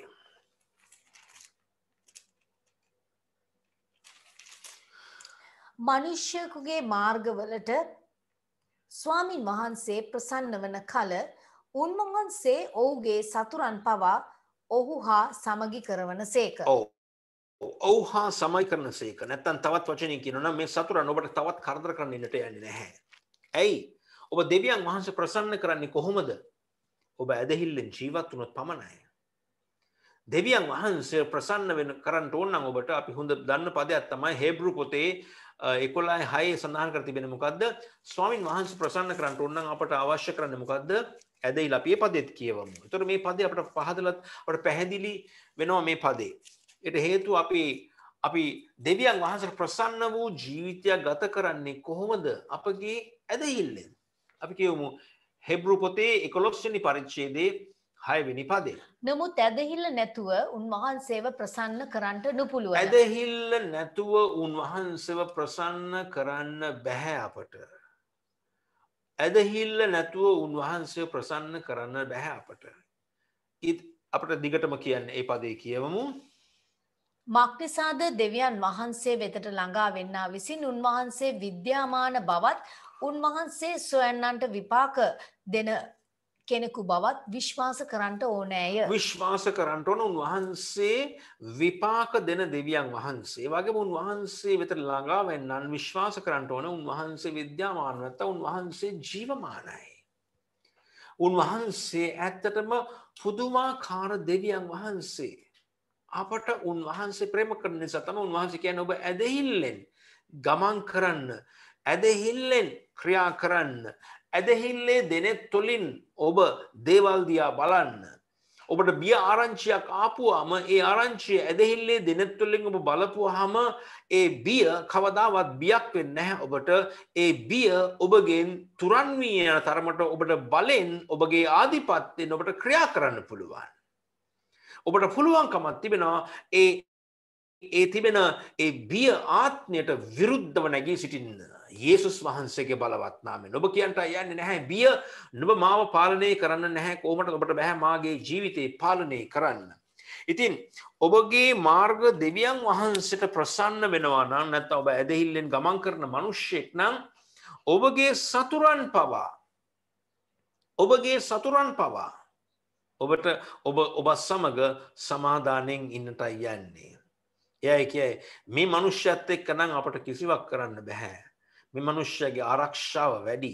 මනුෂ්‍යකුගේ මාර්ගවලට ස්වාමින් වහන්සේ ප්‍රසන්න වන කල උන්වහන්සේ ඔහුගේ සතුරන් පවා ඔහු හා සමගි කරවන සේක. ඔහු හා සමයි කරන සේක නැත්තන් තවත් වචනය කියනන මේ සතුරන් ඔබට තවත් කරදර කරන්නට යන්න නැහැ. ඇයි ඔබ දෙවියන් වහන්ස ප්‍රසන්න කරන්නේ කොහොමද ඔබ ඇදහිල්ලෙන් ජීවත් වනොත් පමණයි. දෙවියන් වහන්සේ ප්‍රසන්න වෙන කරන්න ඕන්නම් ඔබට අපි හොඳ දන්න පදයක් තමයි හෙබ්රු පොතේ එකොලා හයේ සඳහන් කර තිබෙන මොකක්ද ස්වාමින් වහන්ස ප්‍රසන්න කරන්න ඔන්නන් අපට අවශ්‍ය කරන්න මොකක්ද ඇදයි ලපිය පදෙත් කියවමු. එතකොට මේ පදේ අපට පහදලත් අපට පැහැදිලි වෙනවා මේ පදේ. ඒට හේතුව අපි අපි දෙවියන් වහන්සේට ප්‍රසන්න වූ ජීවිතයක් ගත කරන්නේ කොහොමද අපගේ ඇදහිල්ලෙන්. අපි කියමු හෙබ්‍රු පොතේ 11 වෙනි පරිච්ඡේදයේ හයවෙනි පදේ. නමුත් ඇදහිල්ල නැතුව උන්වහන්සේව ප්‍රසන්න කරන්නට නොපුළුව. ඇදහිල්ල නැතුව උන්වහන්සේව ප්‍රසන්න කරන්න බැහැ අපට. ඇදහිල්ල නැතුව උන්වහන්සේ ප්‍රසන්න කරන්න බැහැ අපට. ඉත් අපට දිගටම කියන්න ඒ පදේ කියවමු. මක්නිසාද දෙවියන් වහන්සේ වෙතට ළඟා වෙන්න විසින් උන්වහන්සේ විද්‍යාමාන බවත් උන්වහන්සේ සොයන්නන්ට විපාක දෙන කෙනෙකු බවත් විශ්වාස කරන්නට ඕනෑය. විශ්වාස කරන්නට ඕන උන්වහන්සේ විපාක දෙන දෙවියන් වහන්සේ. වගේ උන්වහන්සේ වෙත ළඟා වෙන්නන් විශ්වාස කරන්නට ඕන උන්වහන්සේ විද්‍යාමාන නැත්නම් උන්වහන්සේ ජීවමානයි. උන්වහන්සේ ඇත්තටම පුදුමාකාර දෙවියන් වහන්සේ. අපට උන්වහන්සේ ප්‍රේම කරන නිසා තමයි උන්වහන්සේ කියන්නේ ඔබ ඇදහිල්ලෙන් ගමන් කරන්න ඇදහිල්ලෙන් ක්‍රියා කරන්න ඇදහිල්ලේ දෙනෙත් තුලින් ඔබ දේවල් දියා බලන්න. ඔබට බිය ආරංචියක් ආපුවාම ඒ ආරංචිය ඇදහිල්ලේ දෙනැත්තුලින් ඔබ බලපුහම ඒ බිය කවදාවත් බියක් වෙන්න නැහැ ඔබට ඒ බිය ඔබගෙන් තුරන්වී යන තරමට ඔබට බලෙන් ඔබගේ ආධිපත්තයෙන් ඔබට ක්‍රියා කරන්න පුළුවන්. ඔබට පුළුවන්කමත් තිබෙනවා ඒ ඒ තිබෙන ඒ බිය ආත්මයට විරුද්ධව නැගී සිටින්න. ඒසුස් වහන්සේගේ බලවත් නාමයෙන් ඔබ කියන්ට යන්නේ නැහැ බිය නුඹ මාව පාලනය කරන්න නැහැ කොහොමද ඔබට බෑ මාගේ ජීවිතේ පාලනය කරන්න ඉතින් ඔබගේ මාර්ග දෙවියන් වහන්සේට ප්‍රසන්න වෙනවා නම් නැත්නම් ඔබ ඇදහිල්ලෙන් ගමන් කරන මිනිස්සෙක් නම් ඔබගේ සතුරන් පවා ඔබගේ සතුරන් පවා ඔබට ඔබ ඔබ සමග සමාදානයෙන් ඉන්නටයි යන්නේ එයයි කියයි මේ මනුෂ්‍යත් එක්ක නම් අපට කිසිවක් කරන්න බැහැ මේ මනුෂ්‍යගේ ආරක්ෂාව වැඩි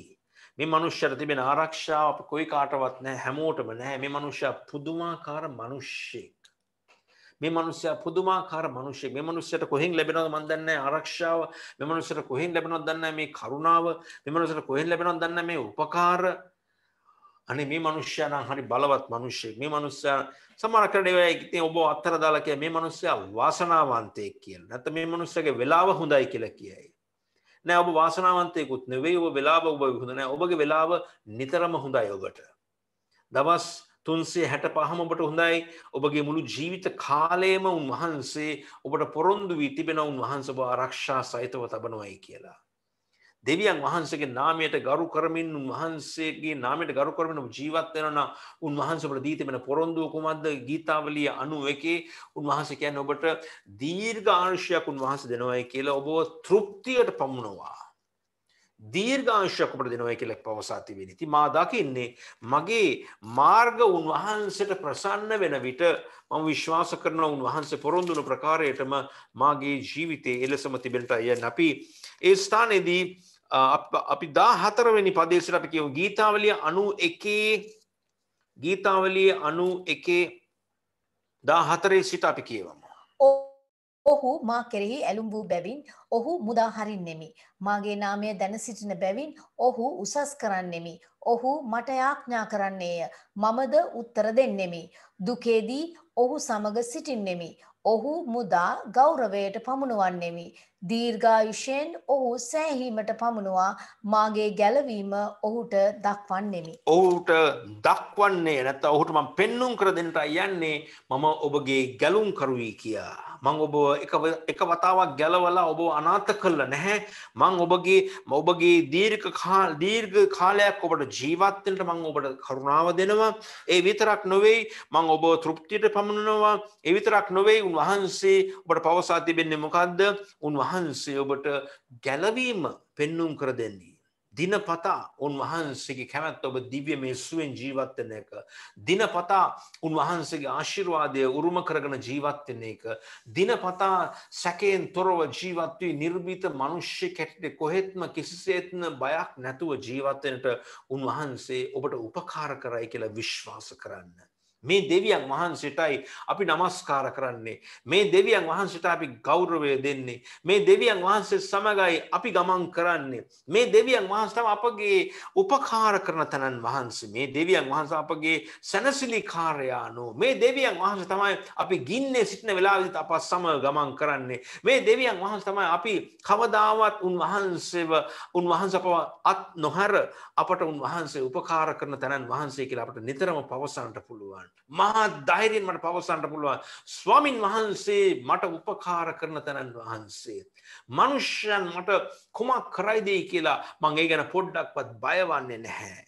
මේ මනුෂ්‍යර තිබෙන ආරක්ෂාව අප කොයි කාටවත් නෑ හැමෝටම නෑ මේ මනුෂ්‍ය පුදුමාකාර මනුෂ්‍යෙක් මේ මනුස්්‍ය පුදුමාකාර මනුෂ්‍ය මේ මනුස්්‍යයට කොහෙන් ලැබෙනව මන්දන්න ආරක්ෂාව මෙ මනුසට කොහෙන් ලැබෙනොත් දන්න මේ කරුණාව මෙමනුසට කොහෙන් ලැබෙනොත් දන්න මේ උපකාර අනේ මේ මනුෂ්‍යයන හරි බලවත් මනුෂ්‍යයෙක් මේ මනුෂ්‍යයා සමහර කඩේවයි ඉතින් ඔබ අත්තර දාලා කිය මේ මනුෂ්‍යයා වාසනාවන්තයෙක් කියලා. නැත්නම් මේ මනුෂ්‍යගේ වෙලාව හොඳයි කියලා කියයි. නෑ ඔබ වාසනාවන්තයකුත් නෙවෙයි ඔබ වෙලාබ ඔබ හොඳ නෑ ඔබගේ වෙලාව නිතරම හොඳයි ඔබට. දවස් තුන්සේ හැට පහම ඔබට හොඳයි ඔබගේ මුළු ජීවිත කාලයම උන්වහන්සේ ඔබට පොරොන්දු වී තිබෙන උන්වහන්ස ඔබ ආරක්ෂා සහිතව තබනොයි කියලා. දෙවියන් වහන්සේගේ නාමයට ගරු කරමින් උන්වහන්සේගේ නාමයට ගරු කරමින් ජීවත් වෙනවා උන්වහන්සේ ඔබට දී තිබෙන පොරොන්දුව කුමක්ද ගීතාවලිය 91 උන්වහන්සේ කියන්නේ ඔබට දීර්ඝ ආයුෂයක් උන්වහන්සේ දෙනවායි කියලා ඔබව තෘප්තියට පමුණුවා දීර්ඝාංශයක් ඔබට දෙනවා කියලා පවසා තිබෙන. ඉතින් මා දකින්නේ මගේ මාර්ග උන්වහන්සේට ප්‍රසන්න වෙන විට මම විශ්වාස කරන උන්වහන්සේ පොරොන්දු වුණු ප්‍රකාරයටම මාගේ ජීවිතයේ එලෙසම තිබෙනට අයන් අපි ඒ ස්ථානයේදී අපි දා හතරවෙනි පදේශට අපි කියමු ගීතාවලිය අනු එකේ ගීතාවලිය අනු එකේ දා හතරේ සිට අපි කියවමු. ඔහු මා කෙරෙහි ඇලුම් වූ බැවින් ඔහු මුදාහරින්නෙමි. මාගේ නාමය දැන සිටින බැවින් ඔහු උසස් කරන්නෙමි. ඔහු මට යාඥා කරන්නේය. මමද උත්තර දෙන්නෙමි. දුකේදී ඔහු සමග සිටින්නෙමි. ඔහු මුදා ගෞරවයට පමුණුවන්නෙමි. දීර්ඝායුෂයෙන් ඔහු සෑහීමට පමුණුවා මාගේ ගැලවීම ඔහුට දක්වන්නෙමි. ඔහුට දක්වන්නේ නැත්නම් ඔහුට මම පෙන්눔 කර දෙන්නට යන්නේ මම ඔබගේ ගැලුම්කරුවී කියා. මං ඔබ එක වතාවක් ගැලවලා ඔබ අනාත කරල නැහැ මං ඔබගේ ඔබගේ දීර්ඝ දීර්ඝ කාලයක් ඔබට ජීවත්තෙන්ට මං ඔබට කරුණාව දෙනවා ඒ විතරක් නොවෙයි මං ඔබ තෘප්තියට පමණනවා ඒ විතරක් නොවෙයි උන්වහන්සේ ඔබට පවසා තිබෙන්නේ මොකක්ද උන්වහන්සේ ඔබට ගැලවීම පෙන්නුම් කර දෙන්නේ දිනපතා උන්වහන්සේගේ කැමැත්ත ඔබ දිව්‍ය මේ සුවෙන් ජීවත් වෙන එක දිනපතා උන්වහන්සේගේ ආශිර්වාදය උරුම කරගෙන ජීවත් වෙන එක දිනපතා සැකයෙන් තොරව ජීවත් වී නිර්භීත මිනිස්සෙක් හැටියට කොහෙත්ම කිසිසේත්ම බයක් නැතුව ජීවත් වෙනට උන්වහන්සේ ඔබට උපකාර කරයි කියලා විශ්වාස කරන්න මේ දෙවියන් වහන්සේටයි අපි নমස්කාර කරන්නේ මේ දෙවියන් වහන්සේට අපි ගෞරවය දෙන්නේ මේ දෙවියන් වහන්සේ සමගයි අපි ගමන් කරන්නේ මේ දෙවියන් වහන්සේ අපගේ උපකාර කරන තනන් වහන්සේ මේ දෙවියන් වහන්සේ අපගේ සැනසිලි කාර්යානෝ මේ දෙවියන් වහන්සේ තමයි අපි ගින්නේ සිටින වෙලාවෙදිත් අප සමග ගමන් කරන්නේ මේ දෙවියන් වහන්සේ තමයි අපි කවදාවත් උන්වහන්සේව උන්වහන්සේ අපව අත් නොහැර අපට උන්වහන්සේ උපකාර කරන තනන් වහන්සේ කියලා අපට නිතරම පවසන්නට පුළුවන් මහා ධෛරයෙන් මට පවසන්න පුළුවන් ස්වාමින් වහන්සේ මට උපකාර කරන තැනන් වහන්සේ. මනුෂ්‍යයන් මට කුමක් කරයිදයි කියලා මං ඒ ගැන පොඩ්ඩක්වත් බයවන්නේ නැහැ.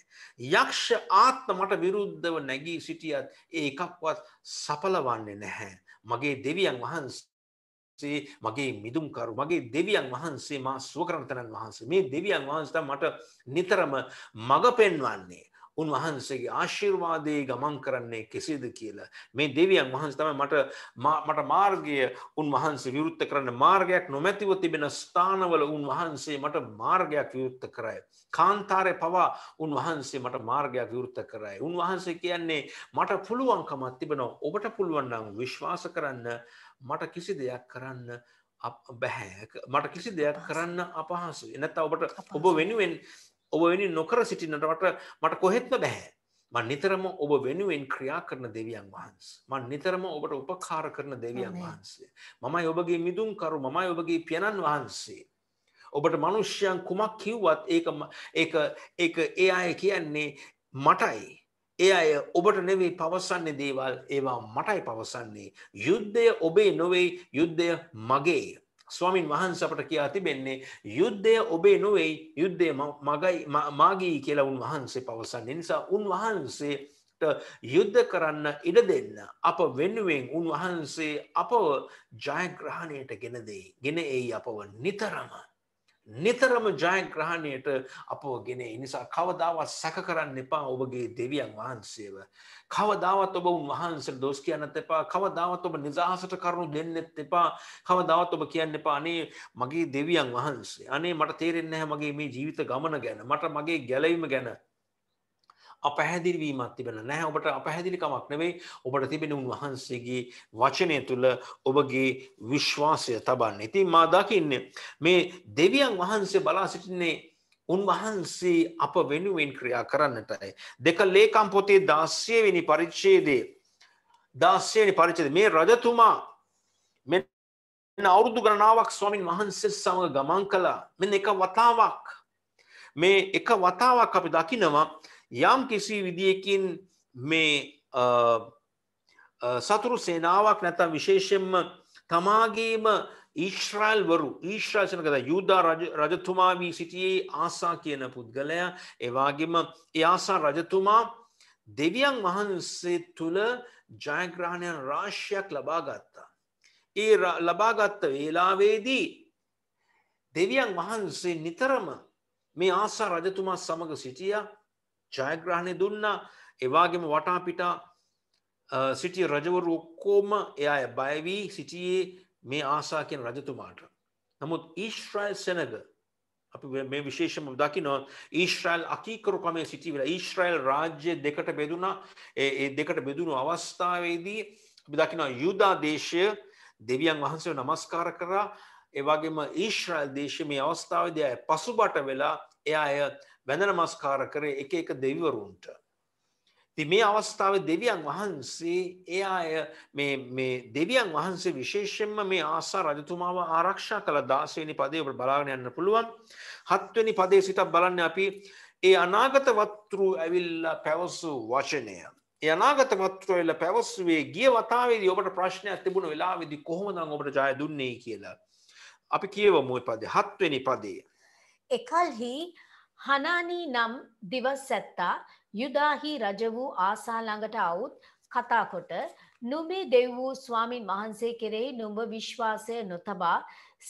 යක්ෂ ආත්ම මට විරුද්ධව නැගී සිටියත් ඒ එකක්වත් සපලවන්නේ නැහැ. මගේ දෙවියන් වහන්සේ වහන්සේ මගේ මිදුම්කරු මගේ දෙවියන් වහන්සේ මා සුවකරන තැනන් වහන්සේ මේ දෙවියන් වහන්සේ මට නිතරම මඟ පෙන්වන්නේ උන්වහන්සේගේ ආශිර්වාදයේ ගමන් කරන්නේ කෙසේද කියලා. මේ දෙවියන් වහන්සේ තමයි මට මට මාර්ගය උන්වහන්සේ විවෘත කරන්න මාර්ගයක් නොමැතිව තිබෙන ස්ථානවල උන්වහන්සේ මට මාර්ගයක් විවෘත කරයි. කාන්තාරය පවා උන්වහන්සේ මට මාර්ගයක් විවෘත කරයි. උන්වහන්සේ කියන්නේ මට පුළුවන්කමක් තිබෙනවා ඔබට පුළුවන් නම් විශ්වාස කරන්න මට කිසි දෙයක් කරන්න බැහැ මට කිසි දෙයක් කරන්න අපහසු එනත්තා ඔබට ඔබ වෙනුවෙන් ඔබ වෙනි නොකර සිටින්නට මට කොහෙත්ම බැහැ. මන් නිතරම ඔබ වෙනුවෙන් ක්‍රියා කරන දෙවියන් වහන්සේ. මන් නිතරම ඔබට උපකාර කරන දෙවියන් වහන්සේ. මමයි ඔබගේ මිදුම්කරු මමයි ඔබගේ පියණන් වහන්සේ. ඔබට මනුෂ්‍යයන් කුමක් කිව්වත් ඒක ඒක ඒක ඒ අය කියන්නේ මටයි. ඒ අය ඔබට නෙවෙයි පවසන්නේ දේවල් ඒවා මටයි පවසන්නේ. යුද්ධය ඔබේ නොවේ යුද්ධය මගේ. ස්වාමින් වහන්ස අපට කියා තිබෙන්නේ යුද්ධය ඔබේ නොවෙයි යුද්ධය මගයි මාගී කියලා උන්වහන්සේ පවසන්නේ නිසා උන්වහන්සේ යුද්ධ කරන්න ඉඩ දෙන්න අප වෙනුවෙන් උන්වහන්සේ අපව ජයග්‍රහණයට ගෙනදේ ගෙන එයි අපව නිතරම නිතරම ජයග්‍රහණයට අපව ගෙන නිසා කවදාවත් සැක කරන්න එපා ඔබගේ දෙවියන් වහන්සේව. කවදාවත් ඔබ උන්වහන්සට දෝස් කියන්නත් එපා කවදාවත් ඔබ නිදහසට කරුණු දෙන්නෙත් එපා කවදාවත් ඔබ කියන්න එපා අනේ මගේ දෙවියන් වහන්සේ අනේ මට තේරෙන්නේ නැහැ මගේ මේ ජීවිත ගමන ගැන මට මගේ ගැලවීම ගැන අපැහැදිරිවීමත් තිබෙන නැහැ ඔබට අපැහැදිලිකමක් නෙවෙයි ඔබට තිබෙන උන්වහන්සේගේ වචනය තුළ ඔබගේ විශ්වාසය තබන්න. ඉතින් මා දකින්න මේ දෙවියන් වහන්සේ බලා සිටින්නේ උන්වහන්සේ අප වෙනුවෙන් ක්‍රියා කරන්නටයි. දෙක ලේකම් පොතේ දාස්්‍යවෙනි පරිච්චේදේ දාස්්‍යයනි පරිච්චද මේ රජතුමා මෙ අවුරුදු ගණනාවක් ස්වාමින් වහන්සේ සමඟ ගමන් කලා මෙ එක වතාවක් මේ එක වතාවක් අපි දකිනවා යම් කිසි විදියකින් මේ සතුරු සේනාවක් නැතම් විශේෂෙන්ම තමාගේම ඊශ්‍රයිල් වරු ඊශ්‍රාශන කද යුද්ධ රජතුමා වී සිටියේ ආසා කියන පුද්ගලයා එවාගේම එයාසා රජතුමා දෙවියන් වහන්සේ තුළ ජයග්‍රහණයන් රාශ්‍යයක් ලබා ගත්තා. ඒ ලබාගත්ත වේලාවේදී දෙවියන් වහන්සේ නිතරම මේ ආසා රජතුමා සමඟ සිටියා ජයග්‍රහණය දුන්නා එවාගේම වටාපිටා සිටිය රජවරු ඔක්කෝම එය බයවී සිටියේ මේ ආසා කියෙන් රජතුමාට. නමුත් ඊශ්‍රයිල් සෙනග අපි මේ විශේෂම දකිනො ඊශ්‍රයිල් අකීකරුකමේ සිටිවිල ඊශ්‍රයිල් රාජ්‍ය දෙකට බෙදුනා ඒ දෙකට බෙදුණු අවස්ථාවේදී අපි දකිනවා යුදා දේශය දෙවියන් වහන්සේ නමස්කාර කරා එවගේම ඊශ්‍රයිල් දේශ මේ අවස්ථාවද අය පසුබට වෙලා එය අය වැඳ නමස්කාර කර එක එක දෙවිවරුන්ට. ති මේ අවස්ථාව දෙවියන් වහන්සේ ඒ අය දෙවියන් වහන්සේ විශේෂෙන්ම මේ ආසා රජතුමාව ආරක්ෂා කළ දාසවනි පදේ ඔට බලාගෙන යන්න පුළුවන් හත්වනි පදේ සිතක් බලන්න අපි ඒ අනාගත වත්තුරු ඇවිල්ල පැවසූ වචනය. යනාගත වත්තුරවෙල්ල පැවස්වේ ගිය වතාවේද ඔබට ප්‍රශ්නයක් තිබුණ වෙලාවෙදි කොහොමදං ඔබට ජය දුන්නේ කියලා. අපි කියවමුව පදේ හත්වනි පදේ. එකල්හි හනානී නම් දිවසැත්තා යුදාහි රජ වූ ආසා ළඟට આવුත් කතාකොට නුඹේ දෙව් වූ ස්වාමින් වහන්සේ කෙරෙහි නුඹ විශ්වාසය නොතබා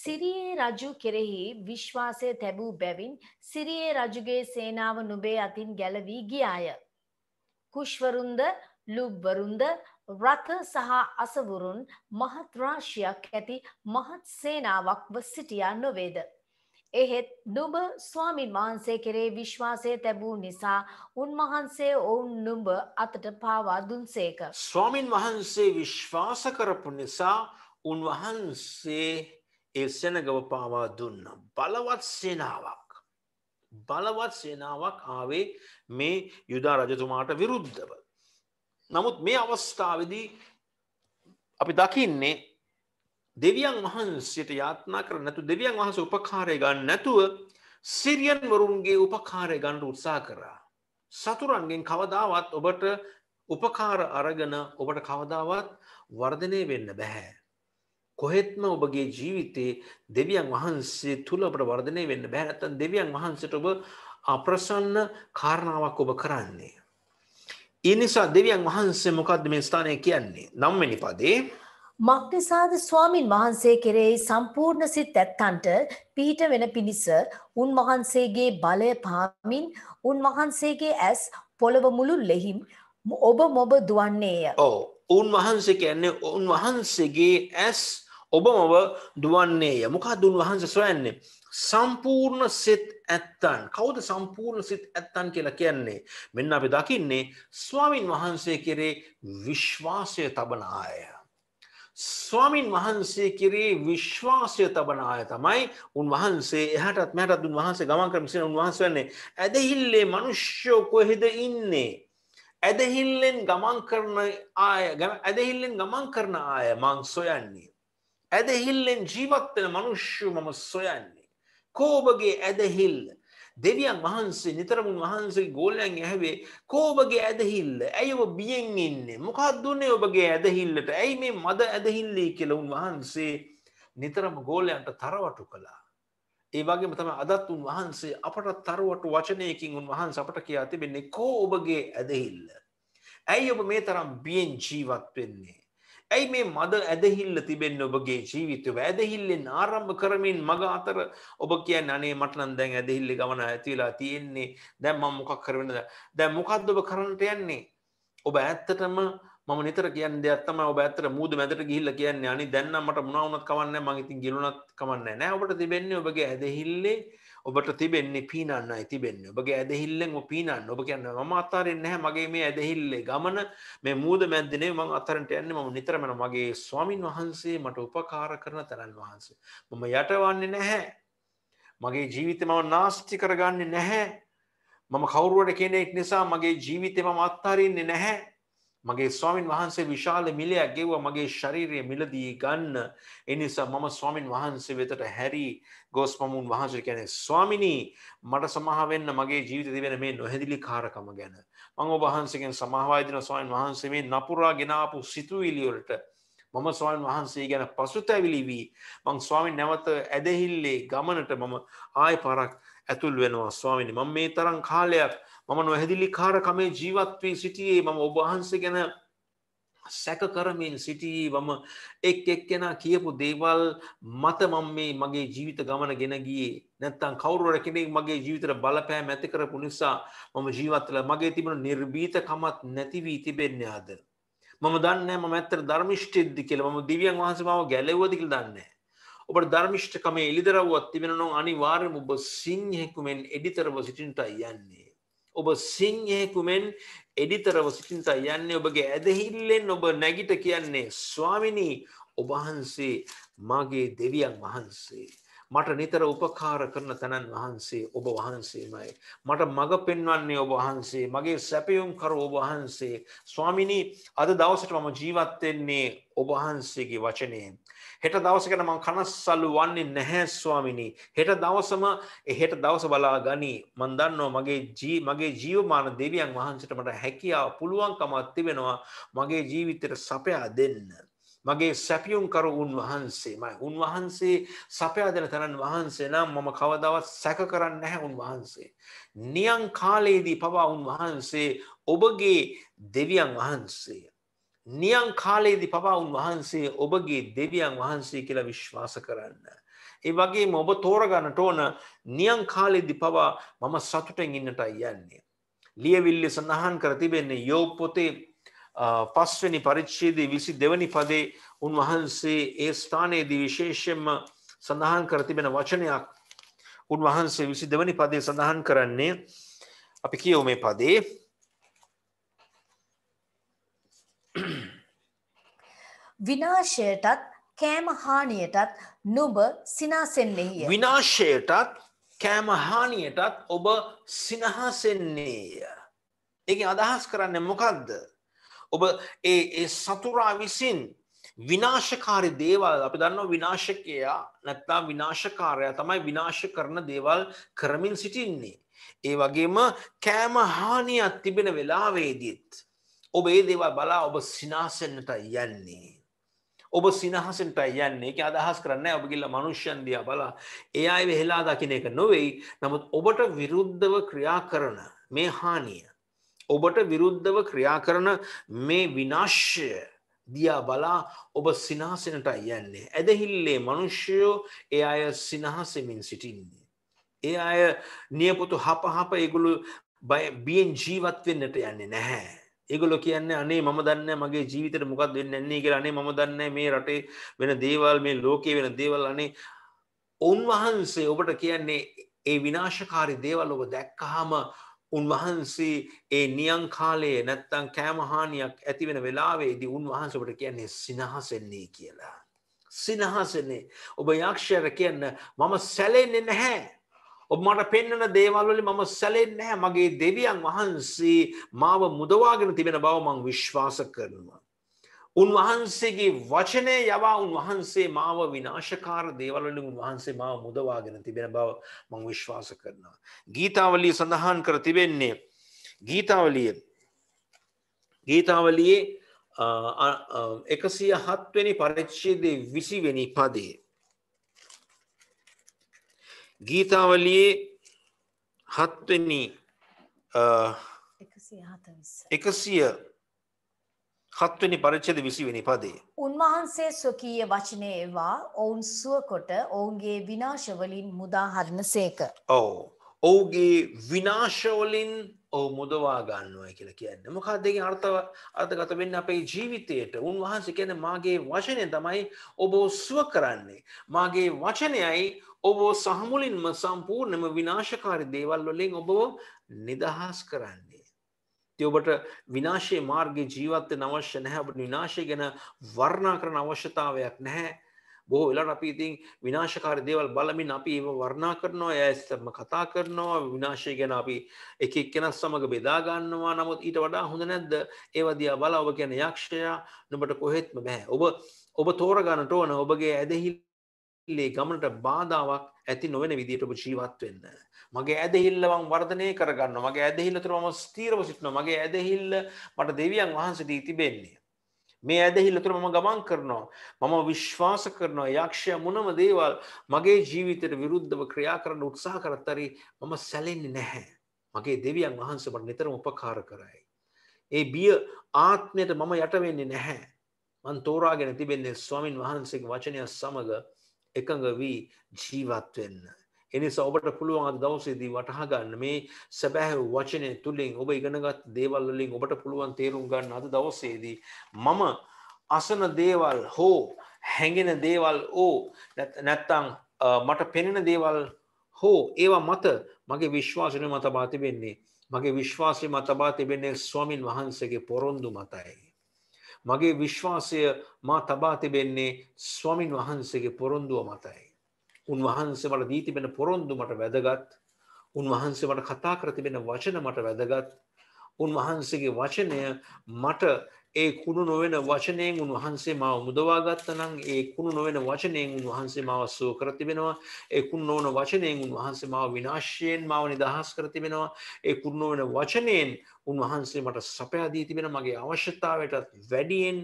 සිරියේ රජු කෙරෙහි විශ්වාසය තැබූ බැවින් සිරියේ රජුගේ සේනාව නුඹේ අතින් ගැලවී ගියාය. කුෂ්වරුන්ද ලුබ්වරුන්ද රථ සහ අසවුරුන් මහත් රාශියක් ඇති මහත් සේනාවක්ව සිටියා නොවේද. එහෙත් නුඹ ස්වාමින් වහන්සේ කෙරේ විශ්වාසය තැබූ නිසා උන්වහන්සේ ඔවුන් නුඹ අතට පාවා දුන්සේක. ස්වාමින් වහන්සේ විශ්වාස කරපු නිසා උන්වහන්සේ ඒ සෙනගව පාවා දුන්න. බලවත් සේනාවක්. බලවත් සේනාවක් ආවේ මේ යුදා රජතුමාට විරුද්ධව. නමුත් මේ අවස්ථාවදී අපි දකින්නේ දෙවියන් වහන්සේට යාත්නා කර නැතු දෙවියන් වහස උපකාරය ගන්න නැතුව සිරියන් වරුන්ගේ උපකාරය ගණ්ඩ උත්සා කරා. සතුරන්ගෙන් කවදාවත් ඔබට උපකාර අරගන ඔබට කවදාවත් වර්ධනය වෙන්න බැහැ. කොහෙත්ම ඔබගේ ජීවිතේ දෙවියන් වහන්සේ තුළ ඔබට වර්ධනය වෙන්න බැහැනැත්තන් දෙවියන් වහන්සට ඔබ අප්‍රසන්න කාරණාවක් ඔබ කරන්නේ. ඉනිසා දෙවියන් වහන්සේ මොකක්ද මේ ස්ථානය කියන්නේ නම්මනි පදේ මක්නිසාද ස්වාමින් වහන්සේ කෙරෙහි සම්පූර්ණ සිත් ඇත්තන්ට පීට වෙන පිණිස උන්වහන්සේගේ බලය පාමින් උන්වහන්සේගේ ඇස් පොළව මුළු ලෙහිම් ඔබ මොබ දුවන්නේය. ඕ උන්වහන්සේ කියන්නේ උන්වහන්සේගේ ඇස් ඔබ මොව දුවන්නේය මොකා දුන් වහන්ස සොයන්නේ. සම්පූර්ණ සිත් ඇත්තන් කවුද සම්පූර්ණ සිත් ඇත්තන් කියලා කියන්නේ මෙන්න අපි දකින්නේ ස්වාමින් වහන්සේ කෙරේ විශ්වාසය තබන අය. ස්වාමින් වහන්සේ කිරේ විශ්වාසය තබන අය තමයි උන්වහන්සේ එහටත් මැටත් උන්වහන්සේ ගමන් කරමිසින උන්වහන්ස වන්නේ ඇදහිල්ලේ මනුෂ්‍යෝ කොහෙද ඉන්නේ. ඇදහිල්ලෙන් ගමන් කරන ආය ඇදහිල්ලෙන් ගමන් කරන ආය මං සොයන්නේ. ඇදහිල්ලෙන් ජීවත්වන මනුෂ්‍ය මම සොයන්නේ. කෝබගේ ඇදහිල්ල දෙවියන් වහන්සේ නිතරම වහන්සේ ගෝලයන් ඇහවේ කෝබගේ ඇදහිල්ල ඇයි ඔබ බියෙන් ඉන්නේ මොකක් දුන්නේ ඔබගේ ඇදහිල්ලට ඇයි මේ මද ඇදහිල්ලී කියලා උන්වහන්සේ නිතරම ගෝලයන්ට තරවටු කළා. ඒ වගේම තම අදත් උන්වහන්සේ අපට තරවටු වචනයකින් උන්වහන්ස අපට කියා තිබෙන්නේ කෝ ඔබගේ ඇදහිල්ල. ඇයි ඔබ මේ තරම් බියෙන් ජීවත් වෙන්නේ. ඇයි මේ මද ඇදහිල්ල තිබෙන් ඔබගේ ජීවිතව ඇදහිල්ලෙන් ආරම්භ කරමින් මග අතර ඔබ කියන්න අනේ මටනන් දැන් ඇදහිල්ලි ගමන ඇතිවෙලා තියෙන්නේ දැම්ම මොකක් කරවෙනද දැ මොකක්ද ඔබ කරන්නට යන්නේ ඔබ ඇත්තටම මම නිතර කියන්න දෙයක්ත්තම ඔබ ඇතර මුද මැතට ගිහිල්ල කියන්නේ අනි දැන්නමට මුණවුණත් කවන්න මගඉතින් ගිලුණත් කමන්න නෑ ඔබට තිබෙන්නේ ඔබගේ ඇදහිල්ලේ ඔබට තිබෙන්නේ පීනන්නයි තිබෙන්නේ ඔබගේ ඇදහිල්ලෙන් පීනන්න ඔබ කියන්න මම අත්තරෙන් නැහැ මගේ මේ ඇදහිල්ලේ ගමන මේ මූද මැද්දනේ මං අත්තරන්ට යන්නේ මම නිතරම මගේ ස්වාමින් වහන්සේ මට උපකාර කරන තනන් වහන්සේ මම යටවන්නේ නැහැ මගේ ජීවිතේ මම නාස්ති කරගන්නේ නැහැ මම කවුරුවට කෙනෙක් නිසා මගේ ජීවිතේ මම අත්හරින්නේ නැහැ මගේ ස්වාමින් වහන්සේ විශාල මිලයක් ගෙව්ව මගේ ශරීරය මිලදී ගන්න එනිසා මම ස්වාමින් වහන්සේ වෙතට හැරි ගොස් මමුන් වහන්සේ කැනෙ ස්වාමිනී මට සමහවෙන්න මගේ ජීවිත තිබෙන මේ නොහැදිලි කාරකම ගැන මං ඔබහන්සකෙන් සමහවායදින ස්වාමන් වහන්සේ මේ නපුරා ගෙනාපු සිතුවිලිවලට මම ස්වාමන් වහන්සේ ගැන පසුතැවිලි වී මං ස්වාමින් නැවත ඇදහිල්ලේ ගමනට මම ආය පරක් ඇතුල් වෙනවා ස්වාමිනි මම මේ තරම් කාලයක් මම නොහැදිලි කාරකමේ ජීවත් වී සිටියේ මම ඔබහන්ස ගැන සැක කරමින් සිටියේ මම එක් එක්කෙනා කියපු දේවල් මත මම මේ මගේ ජීවිත ගමන ගෙන ගියේ නැත්තම් කවුරු හරි කෙනෙක් මගේ ජීවිතේට බලපෑම් ඇති කරපු නිසා මම ජීවත් වෙලා මගේ තිබුණු නිර්භීතකමත් නැති වී තිබෙන්නේ අද මම දන්නේ මම ඇත්තට ධර්මිෂ්ඨෙද්ද කියලා මම දිව්‍යන් වහන්සේ මාව ගැලෙව්වද කියලා දන්නේ ඔබට ධර්මිෂ්ඨකමේ එළිදරව්වක් තිබෙනවා නම් අනිවාර්යයෙන්ම ඔබ සිංහෙකු මෙන් එඩිතරව සිටින්නට යන්නේ ඔබ සිංහෙකුමෙන් එඩිතරව සිටින් යන්නේ ඔබගේ ඇදහිල්ලෙන් ඔබ නැගිට කියන්නේ ස්වාමිනී ඔබහන්සේ මගේ දෙවියන් වහන්සේ. මට නිතර උපකාර කරන තැනන් වහන්සේ ඔබ වහන්සේමයි. මට මඟ පෙන්වන්නේ ඔබ වහන්සේ මගේ සැපියුම් කර ඔබ වහන්සේ. ස්වාමිනී අද දවසට මම ජීවත්වෙන්නේ ඔබහන්සේගේ වචනයෙන්. හෙට දවස ගැන මං කනස්සල්ලු වන්නේ නැහැ ස්වාමිනී හෙට දවසම හෙට දවස බලා ගනි මන් දන්නවා මගේ ජී මගේ ජීවමාන දෙවියන් වහන්සේට මට හැකියාව පුළුවන්කමක් තිබෙනවා මගේ ජීවිතයට සපයා දෙන්න මගේ සැපියුම් කර උන්වහන්සේ මයි උන්වහන්සේ සපයා දෙන තැනන් වහන්සේ නම් මම කවදවත් සැක කරන්න නැහැ උන්වහන්සේ. නියං කාලයේදී පවා උන්වහන්සේ ඔබගේ දෙවියන් වහන්සේ නියං කාලයේදි පවා උන්වහන්සේ ඔබගේ දෙවියන් වහන්සේ කියලා විශ්වාස කරන්න. ඒ වගේ ඔබ තෝරගන්නට ඕන නියං කාලෙදි පවා මම සතුටෙන් ඉන්නට යන්නේ. ලියවිල්ලි සඳහන් කර තිබෙන්නේ යෝප පොතේ පස්වනි පරිච්ඡේදයේ විසි දෙවනි පදේ උන්වහන්සේ ඒ ස්ථානයේදී විශේෂයෙන්ම සඳහන් කර තිබෙන වචනයක් උන්වහන්සේ විසි දෙවනි පදේ සඳහන් කරන්නේ අපි කියෝ මේ පදේ [clears throat] විනාශයටත් කෑම හානියටත් නුඹ සිනාසෙන්නේය. විනාශයටත් කෑම හානියටත් ඔබ සිනහසෙන්නේය. ඒකෙන් අදහස් කරන්න මොකක්ද? ඔබ ඒ ඒ සතුරා විසින් විනාශකාරී දේවල් අපි දන්නවා විනාශකයා නැත්නම් විනාශකාරයා තමයි විනාශ කරන දේවල් කරමින් සිටින්නේ. ඒ වගේම කෑම හානියක් තිබෙන වෙලාවේදීත් ඔබ ඒ දේවල් බලා ඔබ සිනාසෙන්න්නට යන්නේ. ඔබ සිනහසෙන්ට යන්නේ එක අදහස් කරන්න ඔබ ගිල්ල මනුෂ්‍යන්දිය බලා ඒ අයි වෙහෙලා දකින එක නොවෙයි නමුත් ඔබට විරුද්ධව ක්‍රියා කරන මේ හානිය. ඔබට විරුද්ධව ක්‍රියා කරන මේ විනාශ්‍ය දියා බලා ඔබ සිනාසනට යන්නේ. ඇදහිල්ලේ මනුෂ්‍යයෝ ඒ අය සිනහසෙමින් සිටින්නේ. ඒ අය නියපුතු හපහප ඒගුළු බියෙන් ජීවත්වෙන්නට යන්නේ නැහැ. ඒගොල්ලෝ කියන්නේ අනේ මම දන්නේ මගේ ජීවිතේට මොකක්ද වෙන්නේ නැන්නේ කියලා අනේ මම දන්නේ මේ රටේ වෙන දේවල් මේ ලෝකේ වෙන දේවල් අනේ උන්වහන්සේ ඔබට කියන්නේ ඒ විනාශකාරී දේවල් ඔබ දැක්කහම උන්වහන්සේ ඒ නියං කාලයේ නැත්තම් කෑමහානියක් ඇති වෙන වෙලාවේදී උන්වහන්සේ ඔබට කියන්නේ සිනහසෙන්නේ කියලා. සිනහසනේ ඔබ යක්ෂයට කියන්න මම සැලෙන්නේ නැහැ ඔබ මට පෙන්වන දේවල් වලින් මම සැලෙන්නේ නැහැ. මගේ දෙවියන් වහන්සේ මාව මුදවාගෙන තිබෙන බව මම විශ්වාස කරනවා. උන්වහන්සේගේ වචනය යවා උන්වහන්සේ මාව විනාශකාර දේවල්වලින් උන්වහන්සේ මාව මුදවාගෙන තිබෙන බව මම විශ්වාස කරනවා. ගීතාවලිය සඳහන් කර තිබෙන්නේ ගීතාවලිය ගීතාවලියේ එකසිය හත්වනි පරිච්ඡේදයේ විසිවෙනි පදේ ගීතාවලියේ හත්වෙනි එකසිය හත්වනි පරිච්චද විසිවෙනි පදේ. උන්වහන්සේ ස්වකීය වචනය ඒවා ඔවුන් සුවකොට ඔවුන්ගේ විනාශවලින් මුදා හරණ සේක. ඕ. ඔවුගේ විනාශවලින් ඔව මුදවා ගන්නවා කියල කියන්න මොකක් දෙක අර්ථව අර්ථගත වෙන්න අපේ ජීවිතයට උන්වහන්සේ කියන මාගේ වශනය තමයි ඔබෝ සුව කරන්නේ. මාගේ වචනයයි ඔබ සහමුලින්ම සම්පූර්ණම විනාශකාරි දේවල් වලින් ඔබව නිදහස් කරන්නේ. ඔබට විනාශයේ මාර්ගයේ ජීවත්ත නවශ්‍ය නැහැ ඔබට විනාශය ගැන වර්ණා කරන අවශ්‍යතාවයක් නැහැ. බොහෝ වෙලාවට අපි ඉතින් විනාශකාරී දේවල් බලමින් අපි ඒව වර්ණා කරනවා එයස්තම කතා කරනවා විනාශය ගැන අපි එක එක්කෙනා සමග බෙදා ගන්නවා නමුත් ඊට වඩා හොඳ නැද්ද ඒව දිහා බල ඔබ කියන යක්ෂයා නුඹට කොහෙත්ම බෑ ඔබ ඔබ තෝරගන්නට ඕන ඔබගේ ඇදහිලි ේ ගමනට බාධාවක් ඇති නොවෙන විදිට ඔබ ජීවත් වෙන්න. මගේ ඇදහිල්ලවන් වර්ධනය කරගන්න මගේ ඇදහිල්ලතුර ම ස්තීරව සිටන මගේ ඇදහිල්ල මට දෙවියන් වහන්සදී තිබෙන්නේ. මේ ඇදහිල්ලතුර මම ගමන් කරනවා. මම විශ්වාස කරනවා යක්ෂය මුණම දේවල් මගේ ජීවිතයට විරුද්ධව ක්‍රියා කරන්න උත්සාහ කරත්තරි මම සැලෙන්නේ නැහැ. මගේ දෙවියන් වහන්සමට නිතරම උපකාර කරයි. ඒ බිය ආත්මයට මම යටවෙන්නේ නැහැ. මන් තෝරාගෙන තිබෙන්නේ ස්වාමින් වහන්සේ වචනය සමඟ එකඟ වී ජීවත් වෙන්න. එනිසා ඔබට පුළුවන් අද දවසේදී වටහා ගන්න මේ සැබෑ වචනය තුලින් ඔබ ඉගෙනගත් දේවල් වලින් ඔබට පුළුවන් තේරුම් ගන්න අද දවසේදී මම අසන දේවල් හෝ හැඟෙන දේවල් ඕ නැත්තං මට පෙනෙන දේවල් හෝ ඒවා මත මගේ විශ්වාසනය මතබා තිබෙන්නේ මගේ විශ්වාසය මතබා තිබෙන්නේ ස්වාමින් වහන්සගේ පොරොන්දු මතයි. මගේ විශ්වාසය මා තබා තිබෙන්නේ ස්වමින් වහන්සේගේ පොරොන්දුව මතයි. උන්වහන්සේමට දී තිබෙන පොරොන්දු මට වැදගත් උන්වහන්සේ මට කතා කර තිබෙන වචන මට වැදගත් උන්වහන්සේගේ වචනය මට ඒ කුණු නොවෙන වචනයෙන් උන්වහන්සේ මාව මුදවාගත්තනං ඒ කුණු නොවෙන වචනයෙන් උන්වහන්සේ මාව සුව කරතිබෙනවා ඒ කුණ නොවන වචනයෙන් උන්වහන්සේ මාව විනාශයෙන් මාව නිදහස් කරතිබෙනවා ඒ කුණ නොවන වචනයෙන් උන්වහන්සේ මට සපයාදී තිබෙන මගේ අවශ්‍යතාවයටත් වැඩියෙන්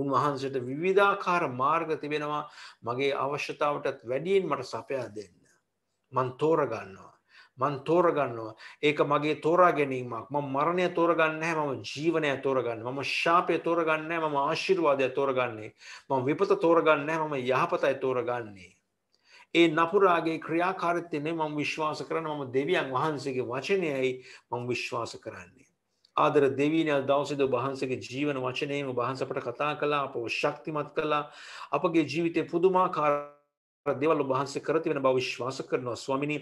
උන්වහන්සට විවිධාකාර මාර්ග තිබෙනවා මගේ අවශ්‍යතාවටත් වැඩියෙන් මට සපයා දෙන්න. මන් තෝරගන්නවා. මන් තෝරගන්නවා ඒක මගේ තෝරා ගැනීමක් මම මරණය තෝරගන්නේ නැහැ මම ජීවනය තෝරගන්නේ මම ශාපය තෝරගන්නේ නැහැ මම ආශිර්වාදය තෝරගන්නේ මම විපත තෝරගන්නේ නැහැ මම යහපතයි තෝරගන්නේ ඒ නපුරාගේ ක්‍රියාකාරීත්වයනේ මම විශ්වාස කරන මම දෙවියන් වහන්සේගේ වචනයයි මම විශ්වාස කරන්නේ ආදර දෙවීනල් දවසද වහන්සගේ ජීවන වචනයම වහන්ස අපට කතා කලා අප ශක්තිමත් කලා අපගේ ජීවිතය පුදුමාකාර දේවල් ඔබ වහන්සේ කර තිබෙන බව විශ්වාස කරනවා ස්වාමිනි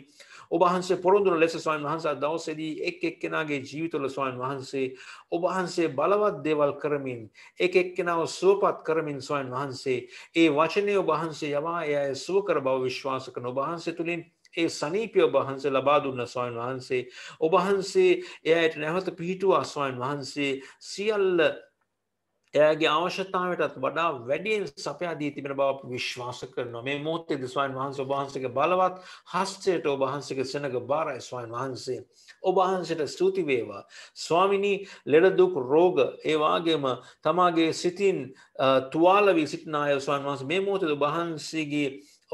ඔබ වහන්සේ පොරොන්දුන ලෙස ස්වාමීන් වහන්සේ දවසේදී එක් එක්කෙනාගේ ජීවිතවල ස්වාමීන් වහන්සේ ඔබ වහන්සේ බලවත් දේවල් කරමින් එක් එක්කෙනාව සුවපත් කරමින් ස්වාමීන් වහන්සේ ඒ වචනය ඔබ වහන්සේ යවා එය සුව කර බව විශ්වාස කරන ඔබ වහන්සේ තුලින් ඒ සනීපය ඔබහන්සේ ලබා දුන්න ස්වාමීන් වහන්සේ ඔබ වහන්සේ එයට නැවත පිහිටුවා ස්වාමීන් වහන්සේ සියල්ල එයාගේ අවශ්‍යතාවටත් වඩා වැඩියෙන් සපයා දී තිබෙන බව විශ්වාස කරනවා මේ මොහොතේ ස්වාමීන් වහන්සේ ඔබ වහන්සේගේ බලවත් හස්තයට ඔබ වහන්සේගේ සෙනඟ බාරයි ස්වාමීන් වහන්සේ ඔබ වහන්සේට ස්තුති වේවා ස්වාමිනී ලෙඩ දුක් රෝග ඒ වාගේම තමාගේ සිතින් තුවාල වී සිටින අය ස්වාමීන් වහන්සේ මේ මොහොතේ ඔබ වහන්සේගේ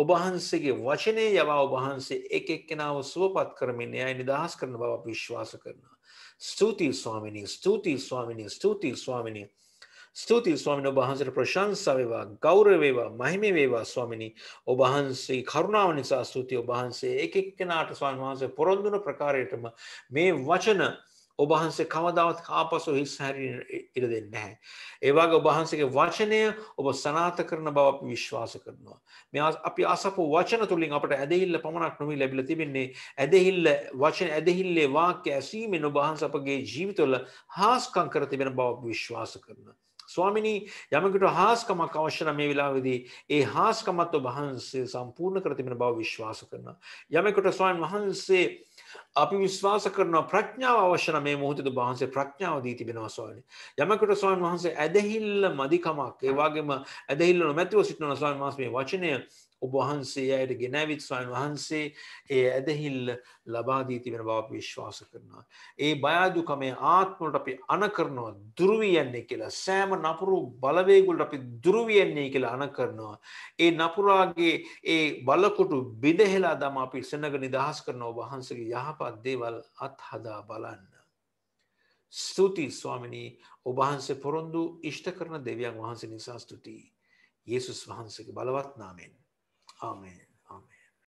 ඔබහන්සේගේ වචනය යවා ඔබහන්සේ එක එක්කෙනාව සුවපත් කරමින් එයයි නිදහස් කරන බව විශ්වාස කරනවා. ස්තුතියි ස්වාමිනී ස්තුතියි ස්වාමිනී ස්තුතියි ස්වාමිනී ස්තුතියි ස්වාමින ඔබහන්සට ප්‍රශංසාවවා ගෞරවේවා මහිම වේවා ස්වාමිනි ඔබහන්සේ කරුණාව නිසා ස්තුතියි ඔබහන්සේ එකක්කෙනට ස්වාන් වහන්සේ පොරොන්දුන ප්‍රකාරයටම මේ වචන ඔබහන්සේ කවදාවත් ආපසු හිස් හැරින ඉර දෙන්න නැහැ. ඒවාගේ ඔබහන්සගේ වචනය ඔබ සනාත කරන බව විශ්වාස කරනවා. මෙ අපි අසපු වචන තුළින් අපට ඇදහිල්ල පමණක් නොමී ලැබිල තිබෙන්නේ ඇදහිල්ල වචන ඇදහිල්ලේ වාක්‍ය ඇසීමෙන් ඔබහන්ස අපගේ ජීවිතොල හාස්කං කර තිබෙන බව විශ්වාස කරනවා. ස්වාමිනී යමකට හාස්කමක් අවශ්‍යන මේ වෙලාවෙදී ඒ හාස්කමත් වහන්සේ සම්පූර්ණ කරතිමෙන බව විශ්වාස කරන. යමකට ස්වාන් වහන්සේ අපි විශ්වාස කරන ප්‍රඥාව අවශ්‍යන මේ මුහතද වහන්සේ ප්‍රඥාව දී තිබෙනවා ස්වාමි. යමකට ස්වාන් වහන්සේ ඇදහිල්ල මදිකමක් ඒවාගේම ඇදහිල්ල නොමැතිව සිටින ස්වාන් වහන්සේ වචනය ඔබ වහන්සේ අයට ගෙනැවිත් ස්වයන් වහන්සේ ඒ ඇදහිල් ලබාදී තිබෙන බව විශ්වාස කරනවා. ඒ බයාදුකමේ ආත්මොට අපි අනකරනවා දුරුවියන්නේ කියලා සෑම නපුරු බලවේගුලට අපි දුරුවියන්නේ කියලා අනකරනවා. ඒ නපුරාගේ ඒ බලකොටු බිදහෙලා දම අපි සෙනග නිදහස් කරනව වහන්සගේ යහපත් දේවල් අත්හදා බලන්න. ස්තුතියි ස්වාමිනී ඔබහන්සේ පොරොන්දු ඉෂ්ට කරන දෙවියන් වහන්සේ නිසා ස්තුතියි. යේසුස් වහන්සේගේ බලවත් නාමෙන්. 阿门。